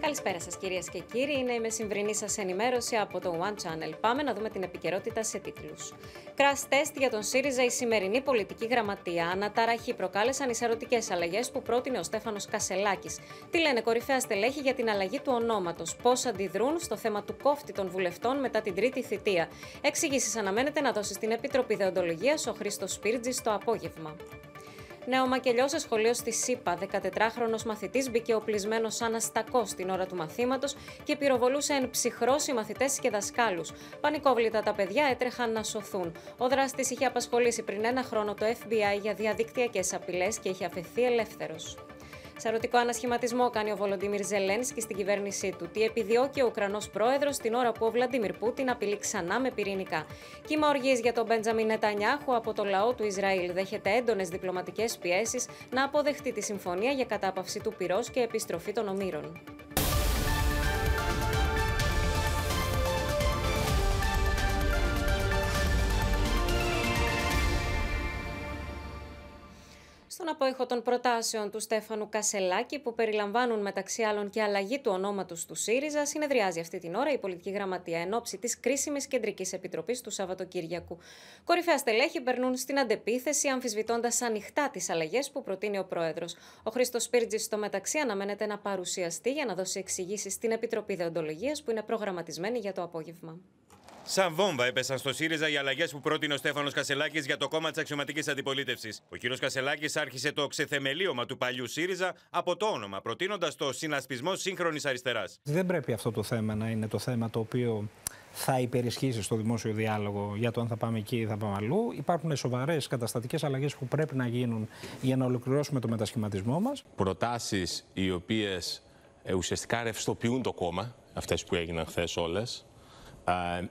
Καλησπέρα σας κύριε και κύριοι, είναι η μεσημβρινή σας ενημέρωση από το One Channel. Πάμε να δούμε την επικαιρότητα σε τίτλους. Crash test για τον ΣΥΡΙΖΑ η σημερινή πολιτική γραμματεία αναταραχή προκάλεσαν οι σαρωτικές που πρότεινε ο Στέφανος Κασελάκης. Τι λένε κορυφαία στελέχη για την αλλαγή του ονόματος πώς αντιδρούν στο θέμα του κόφτη των βουλευτών μετά την τρίτη θητεία. Εξηγήσεις αναμένεται να δώσει στην Επιτροπή Δεοντολογίας ο Χρήστος Σπίρτζης το απόγευμα. Νέο ναι, μακελιός σε σχολείο στη ΣΥΠΑ, 14χρονο μαθητής μπήκε οπλισμένος σαν αστακός στην ώρα του μαθήματος και πυροβολούσε εν ψυχρός μαθητές και δασκάλους. Πανικόβλητα τα παιδιά έτρεχαν να σωθούν. Ο δράστης είχε απασχολήσει πριν ένα χρόνο το FBI για διαδικτυακές απειλές και είχε αφαιθεί ελεύθερος. Σαρωτικό ανασχηματισμό κάνει ο Βολοντίμιρ Ζελένσκι στην κυβέρνησή του. Τι επιδιώκει ο Ουκρανός πρόεδρος την ώρα που ο Βλαντίμιρ Πούτιν απειλεί ξανά με πυρηνικά. Κύμα οργής για τον Μπέντζαμιν Νετανιάχου από το λαό του Ισραήλ δέχεται έντονες διπλωματικές πιέσεις να αποδεχτεί τη συμφωνία για κατάπαυση του πυρός και επιστροφή των ομήρων. Στον απόϊχο των προτάσεων του Στέφανου Κασελάκη, που περιλαμβάνουν μεταξύ άλλων και αλλαγή του ονόματος του ΣΥΡΙΖΑ, συνεδριάζει αυτή την ώρα η πολιτική γραμματεία εν ώψη της κρίσιμης κεντρικής επιτροπής του Σαββατοκύριακου. Κορυφαία στελέχη περνούν στην αντεπίθεση, αμφισβητώντας ανοιχτά τις αλλαγές που προτείνει ο πρόεδρος. Ο Χρήστος Πίρτζη, στο μεταξύ, αναμένεται να παρουσιαστεί για να δώσει εξηγήσεις στην Επιτροπή Δεοντολογίας που είναι προγραμματισμένη για το απόγευμα. Σαν βόμβα έπεσαν στο ΣΥΡΙΖΑ οι αλλαγές που πρότεινε ο Στέφανος Κασελάκης για το κόμμα της αξιωματικής αντιπολίτευσης. Ο κ. Κασελάκης άρχισε το ξεθεμελίωμα του παλιού ΣΥΡΙΖΑ από το όνομα, προτείνοντας το συνασπισμό σύγχρονης αριστεράς. Δεν πρέπει αυτό το θέμα να είναι το θέμα το οποίο θα υπερισχύσει στο δημόσιο διάλογο για το αν θα πάμε εκεί ή θα πάμε αλλού. Υπάρχουν σοβαρές καταστατικές αλλαγές που πρέπει να γίνουν για να ολοκληρώσουμε το μετασχηματισμό μας. Προτάσεις οι οποίες ε, ουσιαστικά ρευστοποιούν το κόμμα, αυτές που έγιναν χθες όλες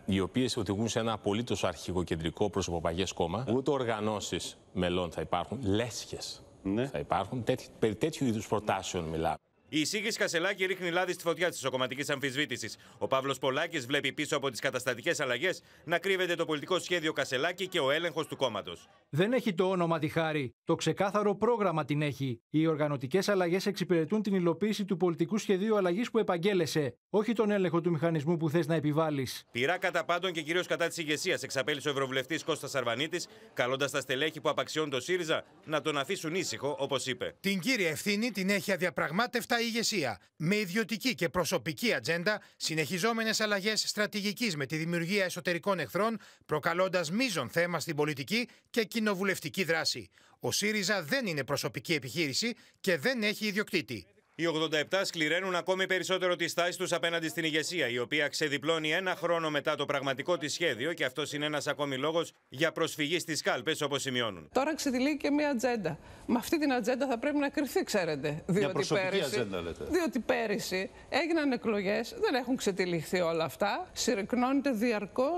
οι οποίε οδηγούν σε ένα απολύτως αρχηγοκεντρικό προσωποπαγές κόμμα. Ναι. Ούτε οργανώσεις μελών θα υπάρχουν, λέσχες ναι. θα υπάρχουν. Τέτοι, περί τέτοιου είδους προτάσεων μιλάμε. Η εισήγηση Κασελάκη ρίχνει λάδι στη φωτιά της οκοματική αμφισβήτησης. Ο Παύλος Πολάκης βλέπει πίσω από τις καταστατικές αλλαγές να κρύβεται το πολιτικό σχέδιο Κασελάκη και ο έλεγχος του κόμματος. Δεν έχει το όνομα τη χάρη. Το ξεκάθαρο πρόγραμμα την έχει. Οι οργανωτικές αλλαγές εξυπηρετούν την υλοποίηση του πολιτικού σχεδίου αλλαγής που επαγγέλεσαι, όχι τον έλεγχο του μηχανισμού που θες να επιβάλλεις. Πειρά κατά πάντων και κυρίως κατά της ηγεσίας, εξαπέλυσε ο Ευρωβουλευτής Κώστας Σαρβανίτη, καλώντας τα στελέχη που απαξιώνουν το ΣΥΡΙΖΑ να τον αφήσουν ήσυχο, όπως είπε. Την κύρια ευθύνη την έχει αδιαπραγμάτευτα ηγεσία. Με ιδιωτική και προσωπική ατζέντα, συνεχιζόμενες αλλαγές στρατηγικής με τη δημιουργία εσωτερικών εχθρών, προκαλώντας μείζον θέμα στην πολιτική και κοινοβουλευτική δράση. Ο ΣΥΡΙΖΑ δεν είναι προσωπική επιχείρηση και δεν έχει ιδιοκτήτη. Οι 87 σκληραίνουν ακόμη περισσότερο τη στάση τους απέναντι στην ηγεσία, η οποία ξεδιπλώνει ένα χρόνο μετά το πραγματικό της σχέδιο και αυτός είναι ένας ακόμη λόγος για προσφυγή στις κάλπες, όπως σημειώνουν. Τώρα ξεδιλεί και μια ατζέντα. Με αυτή την ατζέντα θα πρέπει να κρυφθεί, ξέρετε. Διότι μια πέρυσι, ατζέντα, λέτε. Διότι πέρυσι έγιναν εκλογές, δεν έχουν ξετυλιχθεί όλα αυτά. Συρρυκνώνεται διαρκώς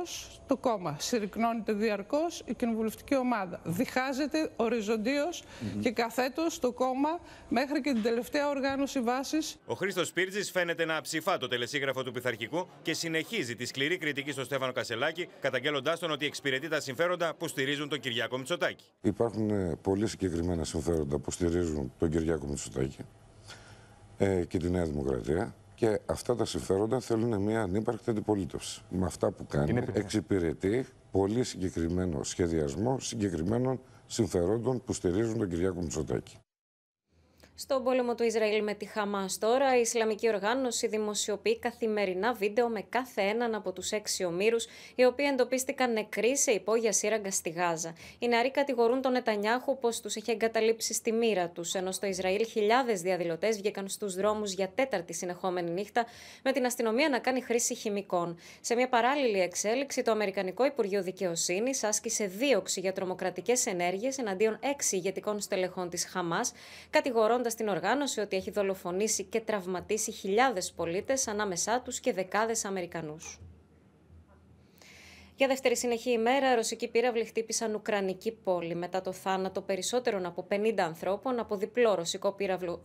το κόμμα. Συρρυκνώνεται διαρκώς η κοινοβουλευτική ομάδα. Διχάζεται οριζοντίως και καθέτω το κόμμα μέχρι και την τελευταία οργάνωση δώσει βάσει. Ο Χρήστος Πύρτζη φαίνεται να ψηφά το τελεσίγραφο του πειθαρχικού και συνεχίζει τη σκληρή κριτική στο Στέφανο Κασελάκη, καταγγέλλοντάς τον ότι εξυπηρετεί τα συμφέροντα που στηρίζουν τον Κυριακό Μητσοτάκη. Υπάρχουν ε, πολύ συγκεκριμένα συμφέροντα που στηρίζουν τον Κυριακό Μητσοτάκη ε, και τη Νέα Δημοκρατία. Και αυτά τα συμφέροντα θέλουν μια ανύπαρκτη αντιπολίτευση. Με αυτά που κάνει, εξυπηρετεί πολύ συγκεκριμένο σχεδιασμό συγκεκριμένων συμφερόντων που στηρίζουν τον Κυριάκο Μητσοτάκη. Στον πόλεμο του Ισραήλ με τη Χαμάς τώρα, η Ισλαμική Οργάνωση δημοσιοποιεί καθημερινά βίντεο με κάθε έναν από τους έξι ομήρους, οι οποίοι εντοπίστηκαν νεκροί σε υπόγεια σύραγγα στη Γάζα. Οι νεαροί κατηγορούν τον Νετανιάχου πως τους είχε εγκαταλείψει στη μοίρα τους, ενώ στο Ισραήλ χιλιάδες διαδηλωτές βγήκαν στους δρόμους για τέταρτη συνεχόμενη νύχτα, με την αστυνομία να κάνει χρήση χημικών. Σε μια παράλληλη εξέλιξη, το Αμερικανικό Υπουργείο Δικαιοσύνης άσκησε δίωξη για τρομοκρατικές ενέργειες εναντίον έξι ηγετικών στελεχών της Χαμάς, κατηγορώντας στην οργάνωση ότι έχει δολοφονήσει και τραυματίσει χιλιάδες πολίτες ανάμεσά τους και δεκάδες Αμερικανούς. Για δεύτερη συνεχή ημέρα, ρωσικοί πύραυλοι χτύπησαν Ουκρανική πόλη μετά το θάνατο περισσότερων από 50 ανθρώπων από διπλό ρωσικό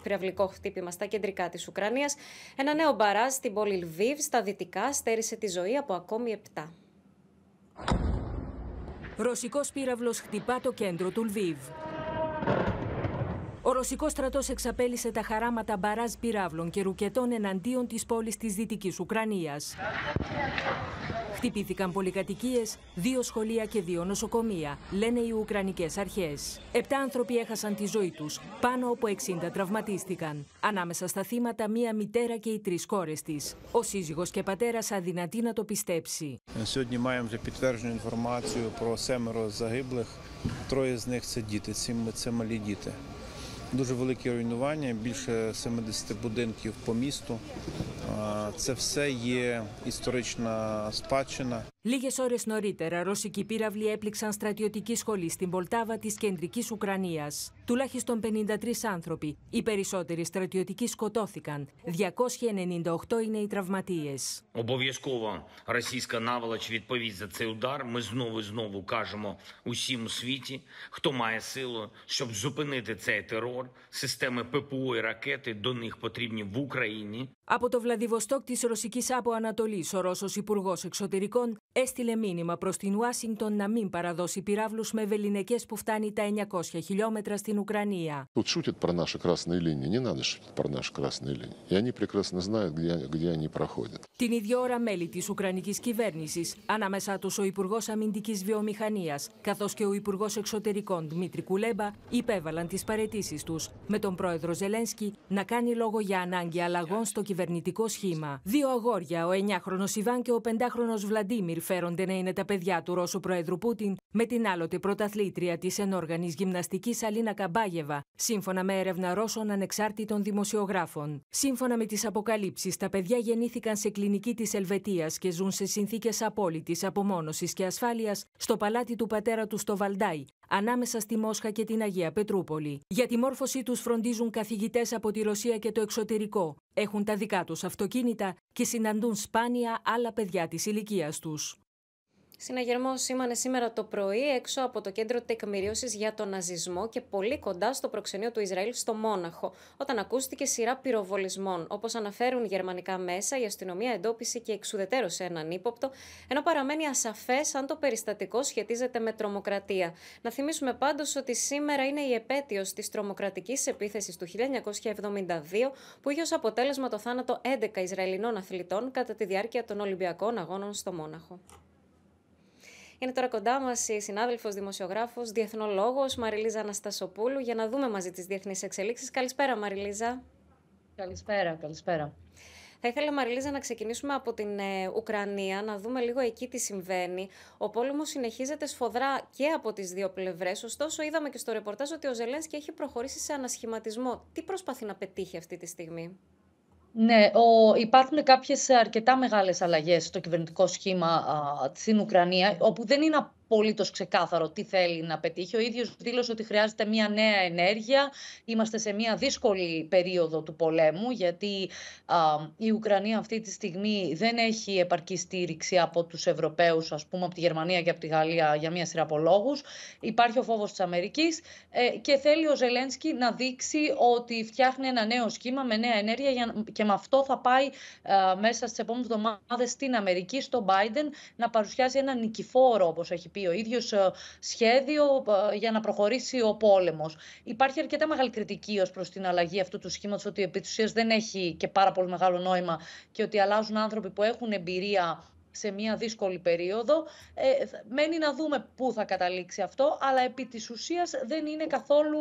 πυραυλικό χτύπημα στα κεντρικά της Ουκρανίας. Ένα νέο μπαράζ στην πόλη Λβίβ, στα δυτικά, στέρισε τη ζωή από ακόμη 7. Ρωσικός πύραυλος χτυπά το κέντρο του Λβίβ. Ο ρωσικός στρατός εξαπέλυσε τα χαράματα μπαράζ πυράβλων και ρουκετών εναντίον της πόλης της Δυτικής Ουκρανίας. Χτυπήθηκαν πολυκατοικίες, δύο σχολεία και δύο νοσοκομεία, λένε οι Ουκρανικές αρχές. Επτά άνθρωποι έχασαν τη ζωή τους, πάνω από 60 τραυματίστηκαν. Ανάμεσα στα θύματα, μία μητέρα και οι τρεις κόρες της. Ο σύζυγος και πατέρας αδυνατεί να το πιστέψει. Σήμερα έχουμε Дуже великі руйнування, більше 70 будинків по місту. Це все є історична спадщина. Λίγες ώρες νωρίτερα, ρωσικοί πύραυλοι έπληξαν στρατιωτική σχολή στην Πολτάβα της κεντρικής Ουκρανίας. Τουλάχιστον 53 άνθρωποι, οι περισσότεροι στρατιωτικοί σκοτώθηκαν. 298 είναι οι τραυματίες. Обов'язково російська наволоч відповість за цей удар. Ми знову знову кажемо усім світі, хто має силу, щоб зупинити цей терор. Системи і ракети до них потрібні Από το Βλαδιβοστόκ τη Ρωσική Άπο ο Ρώσο Υπουργό Εξωτερικών έστειλε μήνυμα προς την Ουάσιγκτον να μην παραδώσει πυράβλους με βεληνικές που φτάνει τα 900 χιλιόμετρα στην Ουκρανία. Την ίδια ώρα μέλη της Ουκρανικής κυβέρνησης, ανάμεσά τους ο Υπουργός Αμυντικής Βιομηχανίας καθώς και ο Υπουργός Εξωτερικών Δημήτρη Κουλέμπα, υπέβαλαν τις παρετήσεις τους, με τον πρόεδρο Ζελένσκι να κάνει λόγο για ανάγκη αλλαγών στο κυβερνητικό σχήμα. Δύο αγόρια, ο 9χρονο Ιβάν και ο 5χρονο Βλαντίμιρ, φέρονται να είναι τα παιδιά του Ρώσου Προέδρου Πούτιν με την άλλοτε πρωταθλήτρια της ενόργανη γυμναστικής Αλίνα Καμπάγεβα, σύμφωνα με έρευνα Ρώσων ανεξάρτητων δημοσιογράφων. Σύμφωνα με τις αποκαλύψεις, τα παιδιά γεννήθηκαν σε κλινική της Ελβετίας και ζουν σε συνθήκες απόλυτης απομόνωσης και ασφάλειας στο παλάτι του πατέρα του στο Βαλντάι, ανάμεσα στη Μόσχα και την Αγία Πετρούπολη. Για τη μόρφωσή τους φροντίζουν καθηγητές από τη Ρωσία και το εξωτερικό, έχουν τα δικά τους αυτοκίνητα και συναντούν σπάνια άλλα παιδιά της ηλικίας τους. Συναγερμό σήμανε σήμερα το πρωί έξω από το κέντρο τεκμηρίωσης για τον ναζισμό και πολύ κοντά στο προξενείο του Ισραήλ στο Μόναχο, όταν ακούστηκε σειρά πυροβολισμών. Όπως αναφέρουν γερμανικά μέσα, η αστυνομία εντόπισε και εξουδετέρωσε έναν ύποπτο, ενώ παραμένει ασαφές αν το περιστατικό σχετίζεται με τρομοκρατία. Να θυμίσουμε πάντως ότι σήμερα είναι η επέτειος της τρομοκρατικής επίθεσης του 1972, που είχε ως αποτέλεσμα το θάνατο 11 Ισραηλινών αθλητών κατά τη διάρκεια των Ολυμπιακών Αγώνων στο Μόναχο. Είναι τώρα κοντά μας η συνάδελφος δημοσιογράφος, διεθνολόγος Μαριλίζα Αναστασοπούλου για να δούμε μαζί τις διεθνείς εξελίξεις. Καλησπέρα, Μαριλίζα. Καλησπέρα, καλησπέρα. Θα ήθελα, Μαριλίζα, να ξεκινήσουμε από την ε, Ουκρανία, να δούμε λίγο εκεί τι συμβαίνει. Ο πόλεμος συνεχίζεται σφοδρά και από τις δύο πλευρές. Ωστόσο, είδαμε και στο ρεπορτάζ ότι ο Ζελένσκι έχει προχωρήσει σε ανασχηματισμό. Τι προσπαθεί να πετύχει αυτή τη στιγμή. Ναι, ο, υπάρχουν κάποιες αρκετά μεγάλες αλλαγές στο κυβερνητικό σχήμα α, στην Ουκρανία, όπου δεν είναι απολύτως ξεκάθαρο τι θέλει να πετύχει. Ο ίδιος δήλωσε ότι χρειάζεται μια νέα ενέργεια. Είμαστε σε μια δύσκολη περίοδο του πολέμου, γιατί α, η Ουκρανία αυτή τη στιγμή δεν έχει επαρκή στήριξη από τους Ευρωπαίους, ας πούμε, από τη Γερμανία και από τη Γαλλία για μια σειρά από λόγους. Υπάρχει ο φόβος της Αμερικής ε, και θέλει ο Ζελένσκι να δείξει ότι φτιάχνει ένα νέο σχήμα με νέα ενέργεια για, και με αυτό θα πάει α, μέσα στις επόμενες εβδομάδες στην Αμερική, στον Biden, να παρουσιάσει ένα νικηφόρο, όπως έχει πει ο ίδιος ε, σχέδιο ε, για να προχωρήσει ο πόλεμος. Υπάρχει αρκετά μεγάλη κριτική ως προς την αλλαγή αυτού του σχήματος ότι επί δεν έχει και πάρα πολύ μεγάλο νόημα και ότι αλλάζουν άνθρωποι που έχουν εμπειρία σε μια δύσκολη περίοδο. Ε, μένει να δούμε πού θα καταλήξει αυτό, αλλά επί της ουσίας δεν είναι καθόλου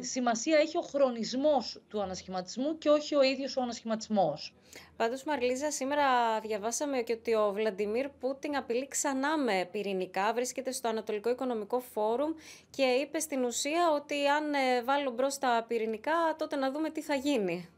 Σημασία έχει ο χρονισμός του ανασχηματισμού και όχι ο ίδιος ο ανασχηματισμός. Πάντως Μαρλίζα, σήμερα διαβάσαμε και ότι ο Βλαντιμίρ Πούτιν απειλεί ξανά με πυρηνικά, βρίσκεται στο Ανατολικό Οικονομικό Φόρουμ και είπε στην ουσία ότι αν ε, βάλουν μπρος τα πυρηνικά τότε να δούμε τι θα γίνει.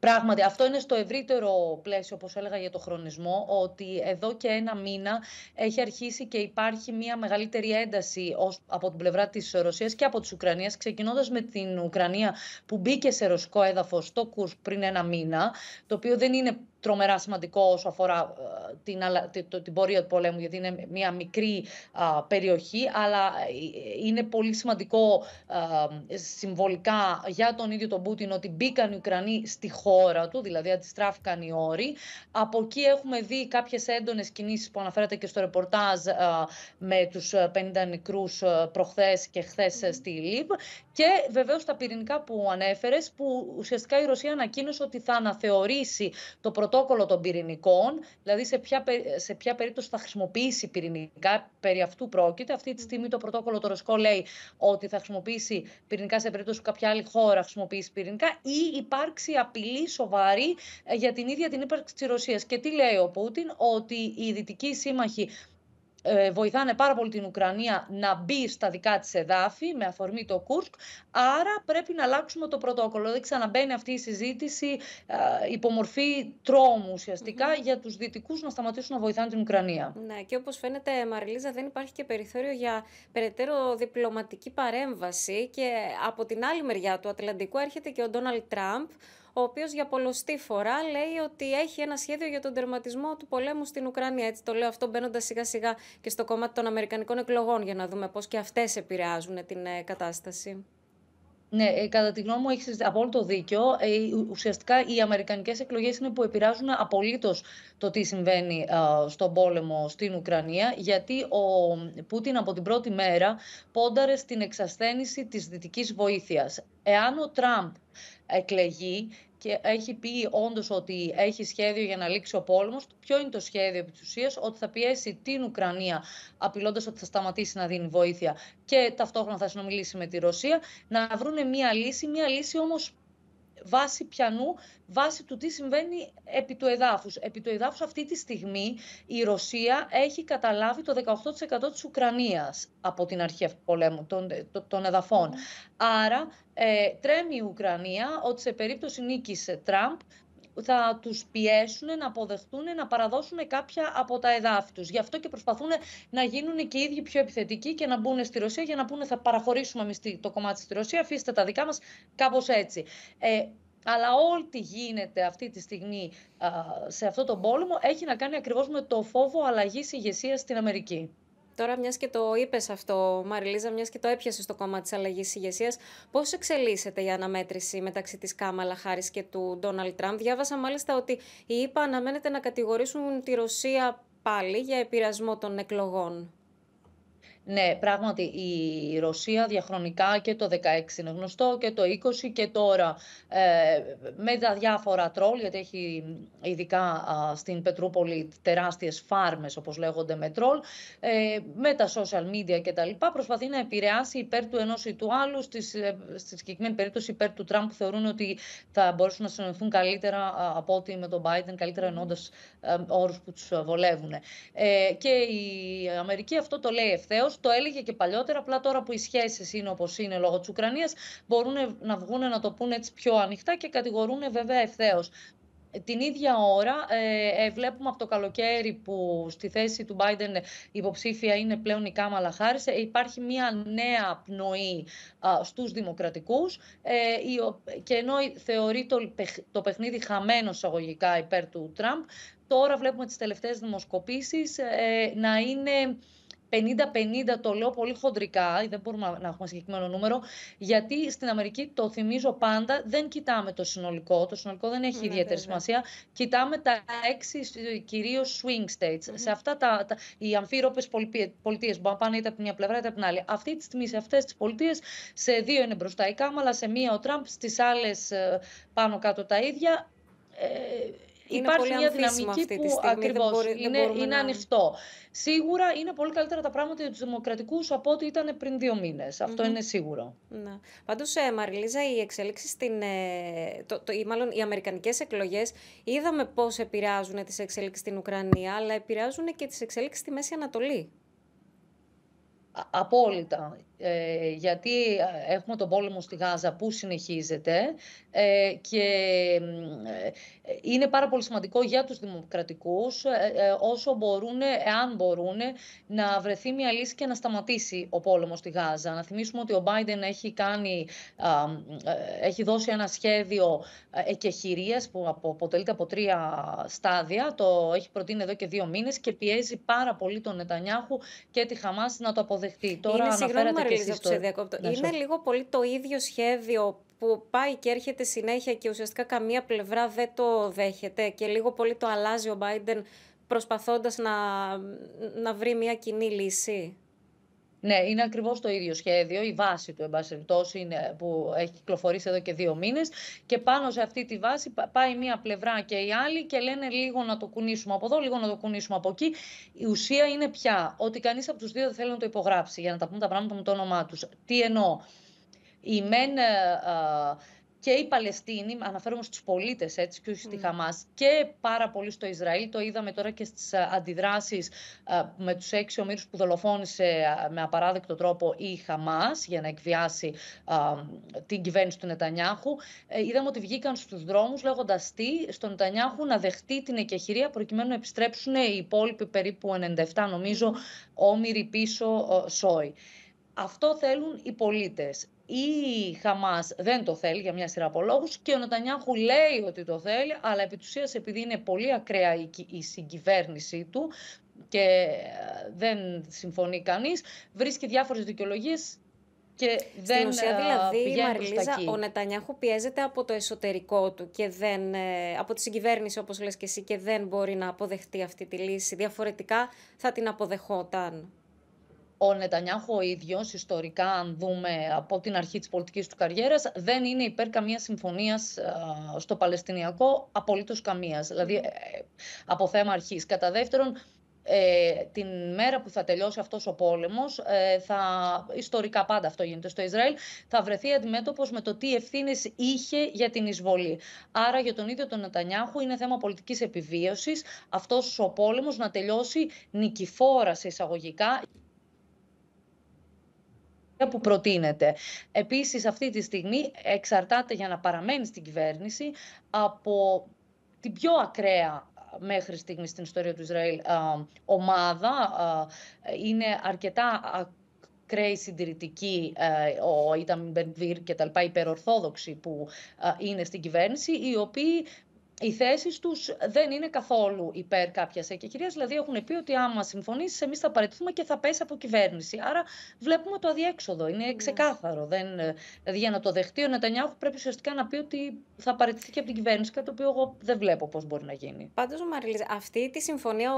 Πράγματι, αυτό είναι στο ευρύτερο πλαίσιο, όπως έλεγα για το χρονισμό, ότι εδώ και ένα μήνα έχει αρχίσει και υπάρχει μια μεγαλύτερη ένταση από την πλευρά της Ρωσίας και από της Ουκρανίας, ξεκινώντας με την Ουκρανία που μπήκε σε ρωσικό έδαφος το πριν ένα μήνα, το οποίο δεν είναι τρομερά σημαντικό όσο αφορά ε, την, την πορεία του πολέμου, γιατί είναι μια μικρή περιοχή, αλλά ε, είναι πολύ σημαντικό ε, συμβολικά για τον ίδιο τον Πούτιν ότι μπήκαν οι Ουκρανοί στη χώρα του, δηλαδή αντιστράφηκαν οι όροι. Από εκεί έχουμε δει κάποιες έντονες κινήσεις που αναφέρατε και στο ρεπορτάζ με τους 50 νεκρούς προχθές και χθες στη ΛΥΠ και βεβαίως τα πυρηνικά που ανέφερες, που ουσιαστικά η Ρωσία ανακοίνωσε ότι θα αναθεωρήσει το πρωτόκολλο των πυρηνικών, δηλαδή σε ποια, σε ποια περίπτωση θα χρησιμοποιήσει πυρηνικά, περί αυτού πρόκειται. Αυτή τη στιγμή το πρωτόκολλο το Ρωσικό λέει ότι θα χρησιμοποιήσει πυρηνικά σε περίπτωση που κάποια άλλη χώρα χρησιμοποιήσει πυρηνικά ή υπάρξει απειλή σοβαρή ε, για την ίδια την ύπαρξη της Ρωσίας. Και τι λέει ο Πούτιν, ότι οι δυτικοί σύμμαχοι ε, βοηθάνε πάρα πολύ την Ουκρανία να μπει στα δικά της εδάφη με αφορμή το Κούρσκ, άρα πρέπει να αλλάξουμε το πρωτόκολλο. Δεν ξαναμπαίνει αυτή η συζήτηση υπομορφή τρόμου για τους δυτικούς να σταματήσουν να βοηθάνε την Ουκρανία. Ναι, και όπως φαίνεται Μαριλίζα δεν υπάρχει και περιθώριο για περαιτέρω διπλωματική παρέμβαση και από την άλλη μεριά του Ατλαντικού έρχεται και ο Ντόναλτ Τραμπ, ο οποίος για πολλωστή φορά λέει ότι έχει ένα σχέδιο για τον τερματισμό του πολέμου στην Ουκρανία. Έτσι το λέω αυτό μπαίνοντας σιγά σιγά και στο κομμάτι των Αμερικανικών εκλογών για να δούμε πώς και αυτές επηρεάζουν την ε, κατάσταση. Ναι, ε, κατά τη γνώμη μου έχεις απόλυτο δίκιο. Ε, ουσιαστικά οι Αμερικανικές εκλογές είναι που επηρεάζουν απολύτως το τι συμβαίνει στον πόλεμο στην Ουκρανία, γιατί ο Πούτιν από την πρώτη μέρα πόνταρε στην εξασθένηση της δυτικής βοήθειας. Εάν ο Τραμπ εκλεγεί, και έχει πει όντως ότι έχει σχέδιο για να λήξει ο πόλεμος. Ποιο είναι το σχέδιο επί της ουσίας, ότι θα πιέσει την Ουκρανία, απειλώντας ότι θα σταματήσει να δίνει βοήθεια και ταυτόχρονα θα συνομιλήσει με τη Ρωσία, να βρουν μια λύση, μια λύση όμως βάση πιανού, βάση του τι συμβαίνει επί του εδάφους. Επί του εδάφους αυτή τη στιγμή η Ρωσία έχει καταλάβει το 18% της Ουκρανίας από την αρχή του πολέμου, των, των εδαφών. Άρα ε, τρέμει η Ουκρανία ότι σε περίπτωση νίκης Τραμπ θα τους πιέσουν να αποδεχτούν, να παραδώσουν κάποια από τα εδάφη τους. Γι' αυτό και προσπαθούν να γίνουν και οι ίδιοι πιο επιθετικοί και να μπουν στη Ρωσία για να πούνε θα παραχωρήσουμε το κομμάτι στη Ρωσία, αφήστε τα δικά μας, κάπως έτσι. Ε, αλλά ό,τι γίνεται αυτή τη στιγμή σε αυτό τον πόλεμο έχει να κάνει ακριβώς με το φόβο αλλαγής ηγεσίας στην Αμερική. Τώρα, μιας και το είπες αυτό, Μαριλίζα, μιας και το έπιασες στο κόμμα της αλλαγής ηγεσίας, πώς εξελίσσεται η αναμέτρηση μεταξύ της Κάμαλα Χάρη και του Ντόναλτ Τραμπ. Διάβασα μάλιστα ότι η ΗΠΑ ΕΕ αναμένεται να κατηγορήσουν τη Ρωσία πάλι για επηρεασμό των εκλογών. Ναι, πράγματι η Ρωσία διαχρονικά και το 16 είναι γνωστό και το 20 και τώρα ε, με τα διάφορα τρόλ, γιατί έχει ειδικά στην Πετρούπολη τεράστιες φάρμες όπως λέγονται με τρόλ, ε, με τα social media και τα λοιπά προσπαθεί να επηρεάσει υπέρ του ενός ή του άλλου, στις, ε, στη συγκεκριμένη περίπτωση υπέρ του Τραμπ που θεωρούν ότι θα μπορούσαν να συνοηθούν καλύτερα από ότι με τον Biden, καλύτερα ενώντας ε, όρους που τους βολεύουν. Ε, και η Αμερική αυτό το λέει ευθέως το έλεγε και παλιότερα. Απλά τώρα που οι σχέσεις είναι όπως είναι λόγω της Ουκρανίας, μπορούν να βγουν να το πούν έτσι πιο ανοιχτά και κατηγορούν βέβαια ευθέως. Την ίδια ώρα ε, ε, βλέπουμε από το καλοκαίρι που στη θέση του Biden υποψήφια είναι πλέον η Κάμαλα Χάρισε. Υπάρχει μια νέα πνοή α, στους δημοκρατικούς ε, και ενώ θεωρεί το, το παιχνίδι χαμένος εισαγωγικά υπέρ του Τραμπ, τώρα βλέπουμε τις τελευταίες δημοσκοπήσεις ε, να είναι 50-50, το λέω πολύ χοντρικά, δεν μπορούμε να έχουμε συγκεκριμένο νούμερο, γιατί στην Αμερική, το θυμίζω πάντα, δεν κοιτάμε το συνολικό. Το συνολικό δεν έχει ναι, ιδιαίτερη σημασία. Κοιτάμε τα έξι κυρίως swing states. Σε αυτά τα, οι αμφίροπες πολιτείε που πάνε είτε από μια πλευρά είτε από την άλλη. Αυτή τη στιγμή σε αυτές τις πολιτείες, σε δύο είναι μπροστά η αλλά σε μία ο Τραμπ, στις άλλες ε, πάνω κάτω τα ίδια. Ε, υπάρχει μια δυναμική αυτή που ακριβώ είναι, είναι να... ανοιχτό. Σίγουρα είναι πολύ καλύτερα τα πράγματα για τους δημοκρατικούς από ό,τι ήταν πριν δύο Αυτό είναι σίγουρο. Να. Πάντως, ε, Μαριλίζα, η εξέλιξη στην. Ε, το, το, μάλλον οι Αμερικανικές εκλογές είδαμε πώς επηρεάζουν τις εξέλιξει στην Ουκρανία, αλλά επηρεάζουν και τις εξέλιξει στη Μέση Ανατολή. απόλυτα. Ε, γιατί έχουμε τον πόλεμο στη Γάζα που συνεχίζεται ε, και ε, είναι πάρα πολύ σημαντικό για τους δημοκρατικούς ε, όσο μπορούν, εάν μπορούν, να βρεθεί μια λύση και να σταματήσει ο πόλεμος στη Γάζα. Να θυμίσουμε ότι ο Μπάιντεν έχει, κάνει, έχει δώσει ένα σχέδιο εκεχηρίας που αποτελείται από τρία στάδια. Το έχει προτείνει εδώ και δύο μήνες και πιέζει πάρα πολύ τον Νετανιάχου και τη Χαμάς να το αποδεχτεί. Τώρα είναι είναι λίγο πολύ το ίδιο σχέδιο που πάει και έρχεται συνέχεια και ουσιαστικά καμία πλευρά δεν το δέχεται και λίγο πολύ το αλλάζει ο Biden προσπαθώντας να, να βρει μια κοινή λύση. Ναι, είναι ακριβώς το ίδιο σχέδιο. Η βάση του, εν είναι που έχει κυκλοφορήσει εδώ και δύο μήνες. Και πάνω σε αυτή τη βάση πάει μία πλευρά και η άλλη και λένε λίγο να το κουνήσουμε από εδώ, λίγο να το κουνήσουμε από εκεί. Η ουσία είναι πια ότι κανείς από τους δύο δεν θέλει να το υπογράψει, για να τα πούμε τα πράγματα με το όνομά τους. Τι εννοώ. Η μεν. Ε, ε, και οι Παλαιστίνοι, αναφέρομαι στους πολίτες έτσι και όχι στη Χαμάς, και πάρα πολύ στο Ισραήλ, το είδαμε τώρα και στις ε, αντιδράσεις ε, με τους έξι ομήρους που δολοφόνησε ε, με απαράδεκτο τρόπο η Χαμάς για να εκβιάσει την κυβέρνηση του Νετανιάχου. Είδαμε ότι βγήκαν στους δρόμους λέγοντας τι στον Νετανιάχου να δεχτεί την εκεχηρία προκειμένου να επιστρέψουν οι υπόλοιποι περίπου 97 νομίζω όμοιροι πίσω σόι. Αυτό θέλουν οι πολίτες η χαμάς δεν το θέλει για μια σειρά από λόγους και ο Νετανιάχου λέει ότι το θέλει, αλλά επί της επειδή είναι πολύ ακραία η συγκυβέρνησή του και ε, δεν συμφωνεί κανείς, βρίσκει διάφορες δικαιολογίες και δεν ουσία, ε, δηλαδή, η ο Νετανιάχου πιέζεται από το εσωτερικό του και δεν, ε, από τη συγκυβέρνηση όπως λες και εσύ και δεν μπορεί να αποδεχτεί αυτή τη λύση. Διαφορετικά θα την αποδεχόταν ο Νετανιάχου ο ίδιος, ιστορικά αν δούμε από την αρχή της πολιτικής του καριέρας, δεν είναι υπέρ καμίας συμφωνίας στο Παλαιστινιακό, απολύτως καμίας, δηλαδή ε, από θέμα αρχής. Κατά δεύτερον, ε, την μέρα που θα τελειώσει αυτός ο πόλεμος, ε, θα, ιστορικά πάντα αυτό γίνεται στο Ισραήλ, θα βρεθεί αντιμέτωπος με το τι ευθύνες είχε για την εισβολή. Άρα για τον ίδιο τον Νατανιάχου είναι θέμα πολιτικής επιβίωσης αυτός ο πόλεμος να τελειώσει νικηφόρας σε εισαγωγικά που προτείνεται. Επίσης αυτή τη στιγμή εξαρτάται για να παραμένει στην κυβέρνηση από την πιο ακραία μέχρι στιγμής στην ιστορία του Ισραήλ ομάδα. Είναι αρκετά ακραίοι συντηρητικοί, ε, ο Ιταμ και τα λοιπά, υπερορθόδοξοι που είναι στην κυβέρνηση, οι οποίοι οι θέσεις τους δεν είναι καθόλου υπέρ κάποιας κυρία. Δηλαδή, έχουν πει ότι άμα συμφωνήσεις, εμείς θα παραιτηθούμε και θα πέσει από κυβέρνηση. Άρα, βλέπουμε το αδιέξοδο. Είναι ναι. ξεκάθαρο. Δεν, δηλαδή, για να το δεχτεί ο Νετανιάχου, πρέπει ουσιαστικά να πει ότι θα παραιτηθεί και από την κυβέρνηση. Κάτι το οποίο εγώ δεν βλέπω πώς μπορεί να γίνει. Πάντως, Μαριλή, αυτή τη συμφωνία,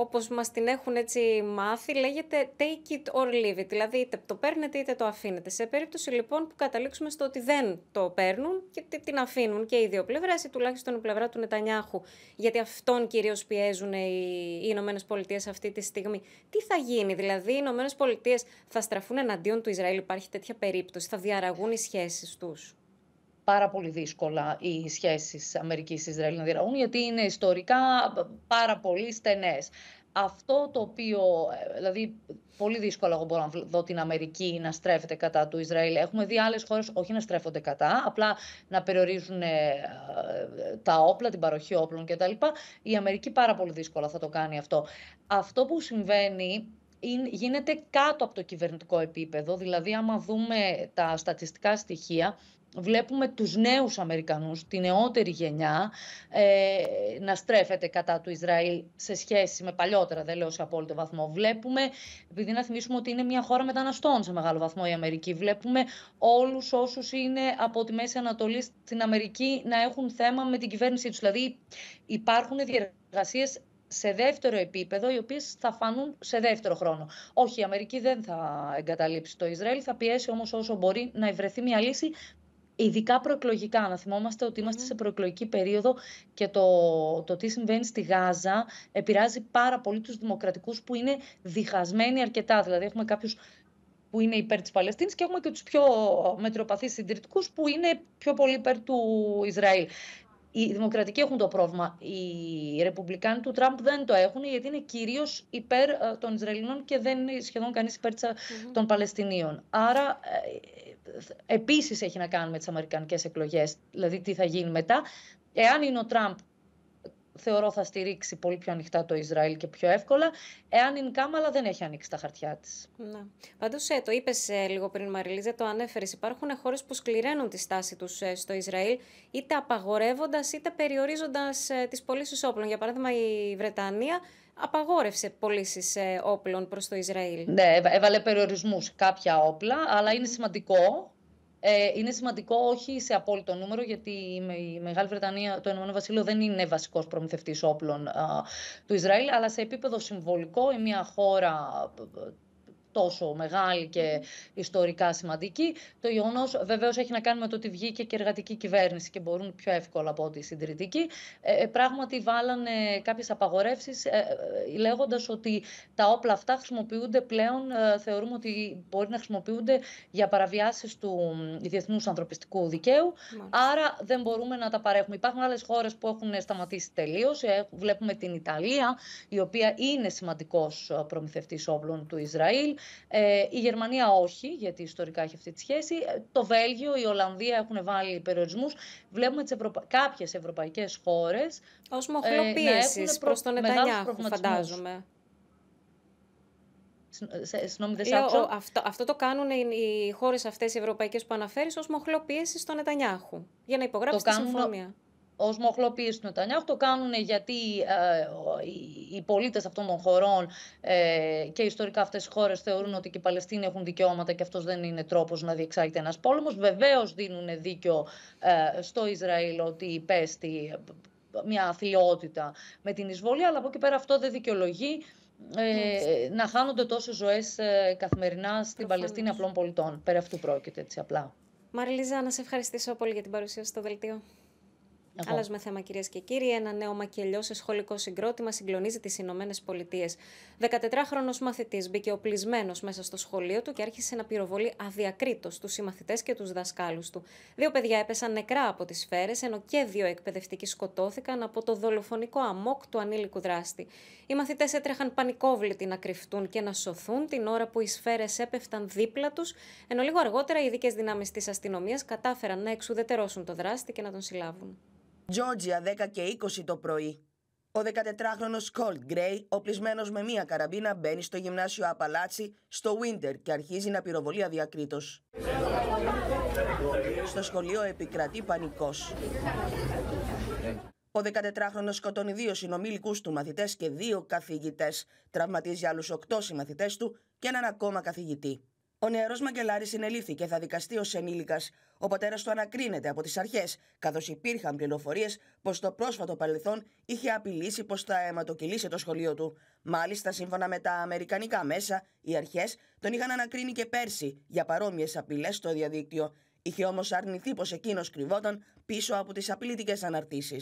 όπως μας την έχουν έτσι μάθει, λέγεται take it or leave it. Δηλαδή, είτε το παίρνετε είτε το αφήνετε. Σε περίπτωση λοιπόν που καταλήξουμε στο ότι δεν το παίρνουν και την αφήνουν και οι δύο πλευρές, ή τουλάχιστον οι πλευρά του Νετανιάχου, γιατί αυτόν κυρίως πιέζουν οι, οι Ηνωμένες Πολιτείες αυτή τη στιγμή. Τι θα γίνει, δηλαδή, οι Ηνωμένες Πολιτείες θα στραφούν εναντίον του Ισραήλ, υπάρχει τέτοια περίπτωση, θα διαραγούν οι σχέσεις τους πάρα πολύ δύσκολα οι σχεσεις αμερικη Αμερικής-Ισραήλ να διαραγούν, γιατί είναι ιστορικά πάρα πολύ στενές. Αυτό το οποίο, ε, δηλαδή πολύ δύσκολα εγώ μπορώ να δω την Αμερική να στρέφεται κατά του Ισραήλ. Έχουμε δει άλλες χώρες όχι να στρέφονται κατά, απλά να περιορίζουν ε, τα όπλα, την παροχή όπλων κτλ. Η Αμερική πάρα πολύ δύσκολα θα το κάνει αυτό. Αυτό που συμβαίνει γίνεται κάτω από το κυβερνητικό επίπεδο. Δηλαδή, άμα δούμε τα στατιστικά στοιχεία, βλέπουμε τους νέους Αμερικανούς, τη νεότερη γενιά, ε, να στρέφεται κατά του Ισραήλ σε σχέση με παλιότερα, δεν λέω σε απόλυτο βαθμό. Βλέπουμε, επειδή να θυμίσουμε ότι είναι μια χώρα μεταναστών σε μεγάλο βαθμό η Αμερική, βλέπουμε όλους όσους είναι από τη Μέση Ανατολή στην Αμερική να έχουν θέμα με την κυβέρνησή τους. Δηλαδή υπάρχουν διεργασίες σε δεύτερο επίπεδο, οι οποίες θα φανούν σε δεύτερο χρόνο. Όχι, η Αμερική δεν θα εγκαταλείψει το Ισραήλ, θα πιέσει όμως όσο μπορεί να ευρεθεί μια λύση. Ειδικά προεκλογικά, να θυμόμαστε ότι είμαστε σε προεκλογική περίοδο και το, το τι συμβαίνει στη Γάζα επηρεάζει πάρα πολύ τους δημοκρατικούς που είναι διχασμένοι αρκετά. Δηλαδή έχουμε κάποιους που είναι υπέρ της Παλαιστίνης και έχουμε και τους πιο μετροπαθείς συντηρητικούς που είναι πιο πολύ υπέρ του Ισραήλ. Οι Δημοκρατικοί έχουν το πρόβλημα. Οι Ρεπουμπλικάνοι του Τραμπ δεν το έχουν γιατί είναι κυρίως υπέρ ε, των Ισραηλινών και δεν είναι σχεδόν κανείς ε, των Παλαιστινίων. Άρα ε, επίσης έχει να κάνει με τις Αμερικανικές εκλογές, δηλαδή τι θα γίνει μετά. Εάν είναι ο Τραμπ θεωρώ θα στηρίξει πολύ πιο ανοιχτά το Ισραήλ και πιο εύκολα, εάν είναι η αλλά δεν έχει ανοίξει τα χαρτιά της. Ναι. Πάντως, ε, το είπες ε, λίγο πριν, Μαριλίζα, το ανέφερες. Υπάρχουν χώρες που σκληραίνουν τη στάση τους ε, στο Ισραήλ, είτε απαγορεύοντας είτε περιορίζοντας τις πωλήσεις όπλων. Για παράδειγμα, η Βρετανία απαγόρευσε πωλήσεις όπλων προς το Ισραήλ. Ναι, έβαλε περιορισμούς κάποια όπλα, αλλά είναι σημαντικό ε, είναι σημαντικό όχι σε απόλυτο νούμερο, γιατί η Μεγάλη Βρετανία, το Ηνωμένο Βασίλειο δεν είναι βασικός προμηθευτής όπλων του Ισραήλ, αλλά σε επίπεδο συμβολικό, η μια χώρα τόσο μεγάλη και ιστορικά σημαντική. Το γεγονός βεβαίως έχει να κάνει με το ότι βγήκε και εργατική κυβέρνηση και μπορούν πιο εύκολα από ότι συντηρητική. Ε, ε, πράγματι, βάλανε κάποιες απαγορεύσεις ε, ε λέγοντας ότι τα όπλα αυτά χρησιμοποιούνται πλέον, θεωρούμε ότι μπορεί να χρησιμοποιούνται για παραβιάσεις του διεθνούς ανθρωπιστικού δικαίου. Άρα δεν μπορούμε να τα παρέχουμε. Υπάρχουν άλλες χώρες που έχουν σταματήσει τελείως. Βλέπουμε την Ιταλία, η οποία είναι σημαντικός προμηθευτής όπλων του Ισραήλ. Ε, η Γερμανία όχι, γιατί ιστορικά έχει αυτή τη σχέση. Ε, το Βέλγιο, η Ολλανδία έχουν βάλει περιορισμούς. Βλέπουμε Ευρωπα... κάποιες ευρωπαϊκές χώρες. Ως μοχλοπίεση ε, προς τον Νετανιάχου, φαντάζομαι. Ε, συγγνώμη, δεν αυτό, αυτό το κάνουν οι, χώρες αυτές οι ευρωπαϊκές που αναφέρεις ως μοχλοπίεσης στον Νετανιάχου. Για να υπογράψει τη συμφωνία ως μοχλοποίηση του Νετανιάχου. Το κάνουν γιατί ε, οι πολίτες αυτών των χωρών ε, και ιστορικά αυτές οι χώρες θεωρούν ότι και οι Παλαιστίνοι έχουν δικαιώματα και αυτός δεν είναι τρόπος να διεξάγεται ένας πόλεμος. Βεβαίως δίνουν δίκιο ε, στο Ισραήλ ότι υπέστη μια αθλειότητα με την εισβολή, αλλά από εκεί πέρα αυτό δεν δικαιολογεί να χάνονται τόσες ζωές καθημερινά στην Παλαιστίνη απλών πολιτών. Πέρα αυτού πρόκειται έτσι απλά. Μαριλίζα, να σε ευχαριστήσω πολύ για την παρουσία στο Δελτίο. Εγώ. με θέμα, κυρίες και κύριοι. Ένα νέο μακελιό σε σχολικό συγκρότημα συγκλονίζει τις Ηνωμένες Πολιτείες. 14χρονο μαθητής μπήκε οπλισμένος μέσα στο σχολείο του και άρχισε να πυροβολεί αδιακρίτως τους συμμαθητές και τους δασκάλους του. Δύο παιδιά έπεσαν νεκρά από τις σφαίρες, ενώ και δύο εκπαιδευτικοί σκοτώθηκαν από το δολοφονικό αμόκ του ανήλικου δράστη. Οι μαθητές έτρεχαν πανικόβλητοι να κρυφτούν και να σωθούν την ώρα που οι σφαίρες έπεφταν δίπλα τους, ενώ λίγο αργότερα οι ειδικές δυνάμεις της αστυνομίας κατάφεραν να εξουδετερώσουν το δράστη και να τον συλλάβουν. Τζόρτζια 10 και 20 το πρωί. Ο 14χρονος Κολτ Γκρέι, οπλισμένος με μία καραμπίνα, μπαίνει στο γυμνάσιο Απαλάτσι, στο Winter και αρχίζει να πυροβολεί αδιακρίτως. Στο σχολείο επικρατεί πανικός. Ο 14χρονος σκοτώνει δύο συνομήλικους του μαθητές και δύο καθηγητές. Τραυματίζει άλλους οκτώ συμμαθητές του και έναν ακόμα καθηγητή. Ο νεαρός Μαγκελάρης συνελήφθη και θα δικαστεί ως ενήλικας. Ο πατέρας του ανακρίνεται από τις αρχές, καθώς υπήρχαν πληροφορίες πως το πρόσφατο παρελθόν είχε απειλήσει πως θα αιματοκυλήσει το σχολείο του. Μάλιστα, σύμφωνα με τα αμερικανικά μέσα, οι αρχές τον είχαν ανακρίνει και πέρσι για παρόμοιες απειλές στο διαδίκτυο. Είχε όμως αρνηθεί πως εκείνος κρυβόταν πίσω από τις απειλητικές αναρτήσεις.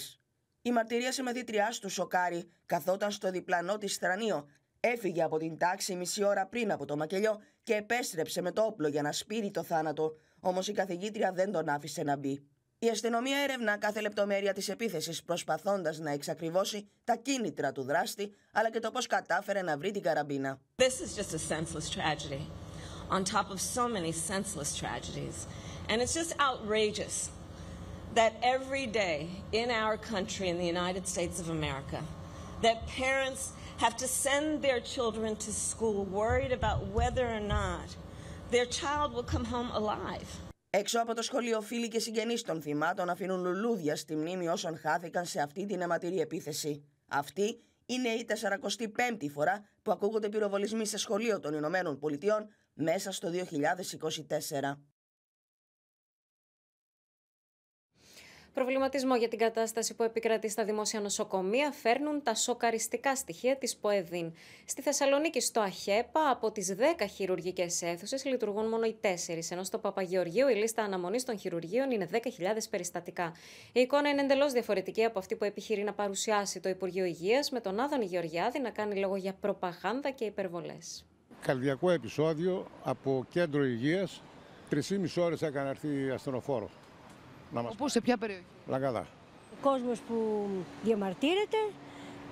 Η μαρτυρία συμμετήτριά του σοκάρει καθόταν στο διπλανό της Στρανίο Έφυγε από την τάξη μισή ώρα πριν από το μακελιό και επέστρεψε με το όπλο για να σπείρει το θάνατο, όμως η καθηγήτρια δεν τον άφησε να μπει. Η αστυνομία έρευνα κάθε λεπτομέρεια της επίθεσης προσπαθώντας να εξακριβώσει τα κίνητρα του δράστη αλλά και το πώς κατάφερε να βρει την καραμπίνα. This is just a senseless tragedy on top of so many senseless tragedies it's just outrageous that every day in our country in the United States of America parents have to send their children to school worried about whether or not their child will come home alive. Έξω από το σχολείο, φίλοι και συγγενείς των θυμάτων αφήνουν λουλούδια στη μνήμη όσων χάθηκαν σε αυτή την αιματηρή επίθεση. Αυτή είναι η 45η φορά που ακούγονται πυροβολισμοί σε σχολείο των Ηνωμένων Πολιτειών μέσα στο 2024. Προβληματισμό για την κατάσταση που επικρατεί στα δημόσια νοσοκομεία φέρνουν τα σοκαριστικά στοιχεία της ΠΟΕΔΗΝ. Στη Θεσσαλονίκη, στο ΑΧΕΠΑ, από τις 10 χειρουργικές αίθουσες λειτουργούν μόνο οι 4, ενώ στο Παπαγεωργείο η λίστα αναμονής των χειρουργείων είναι 10.000 περιστατικά. Η εικόνα είναι εντελώς διαφορετική από αυτή που επιχειρεί να παρουσιάσει το Υπουργείο Υγείας, με τον Άδων Γεωργιάδη να κάνει λόγο για προπαγάνδα και υπερβολές. Καρδιακό επεισόδιο από κέντρο υγείας. 3,5 ώρες έκανε έρθει ασθενοφόρος. Να μας... σε ποια περιοχή. Λαγκαδά. Ο κόσμος που διαμαρτύρεται,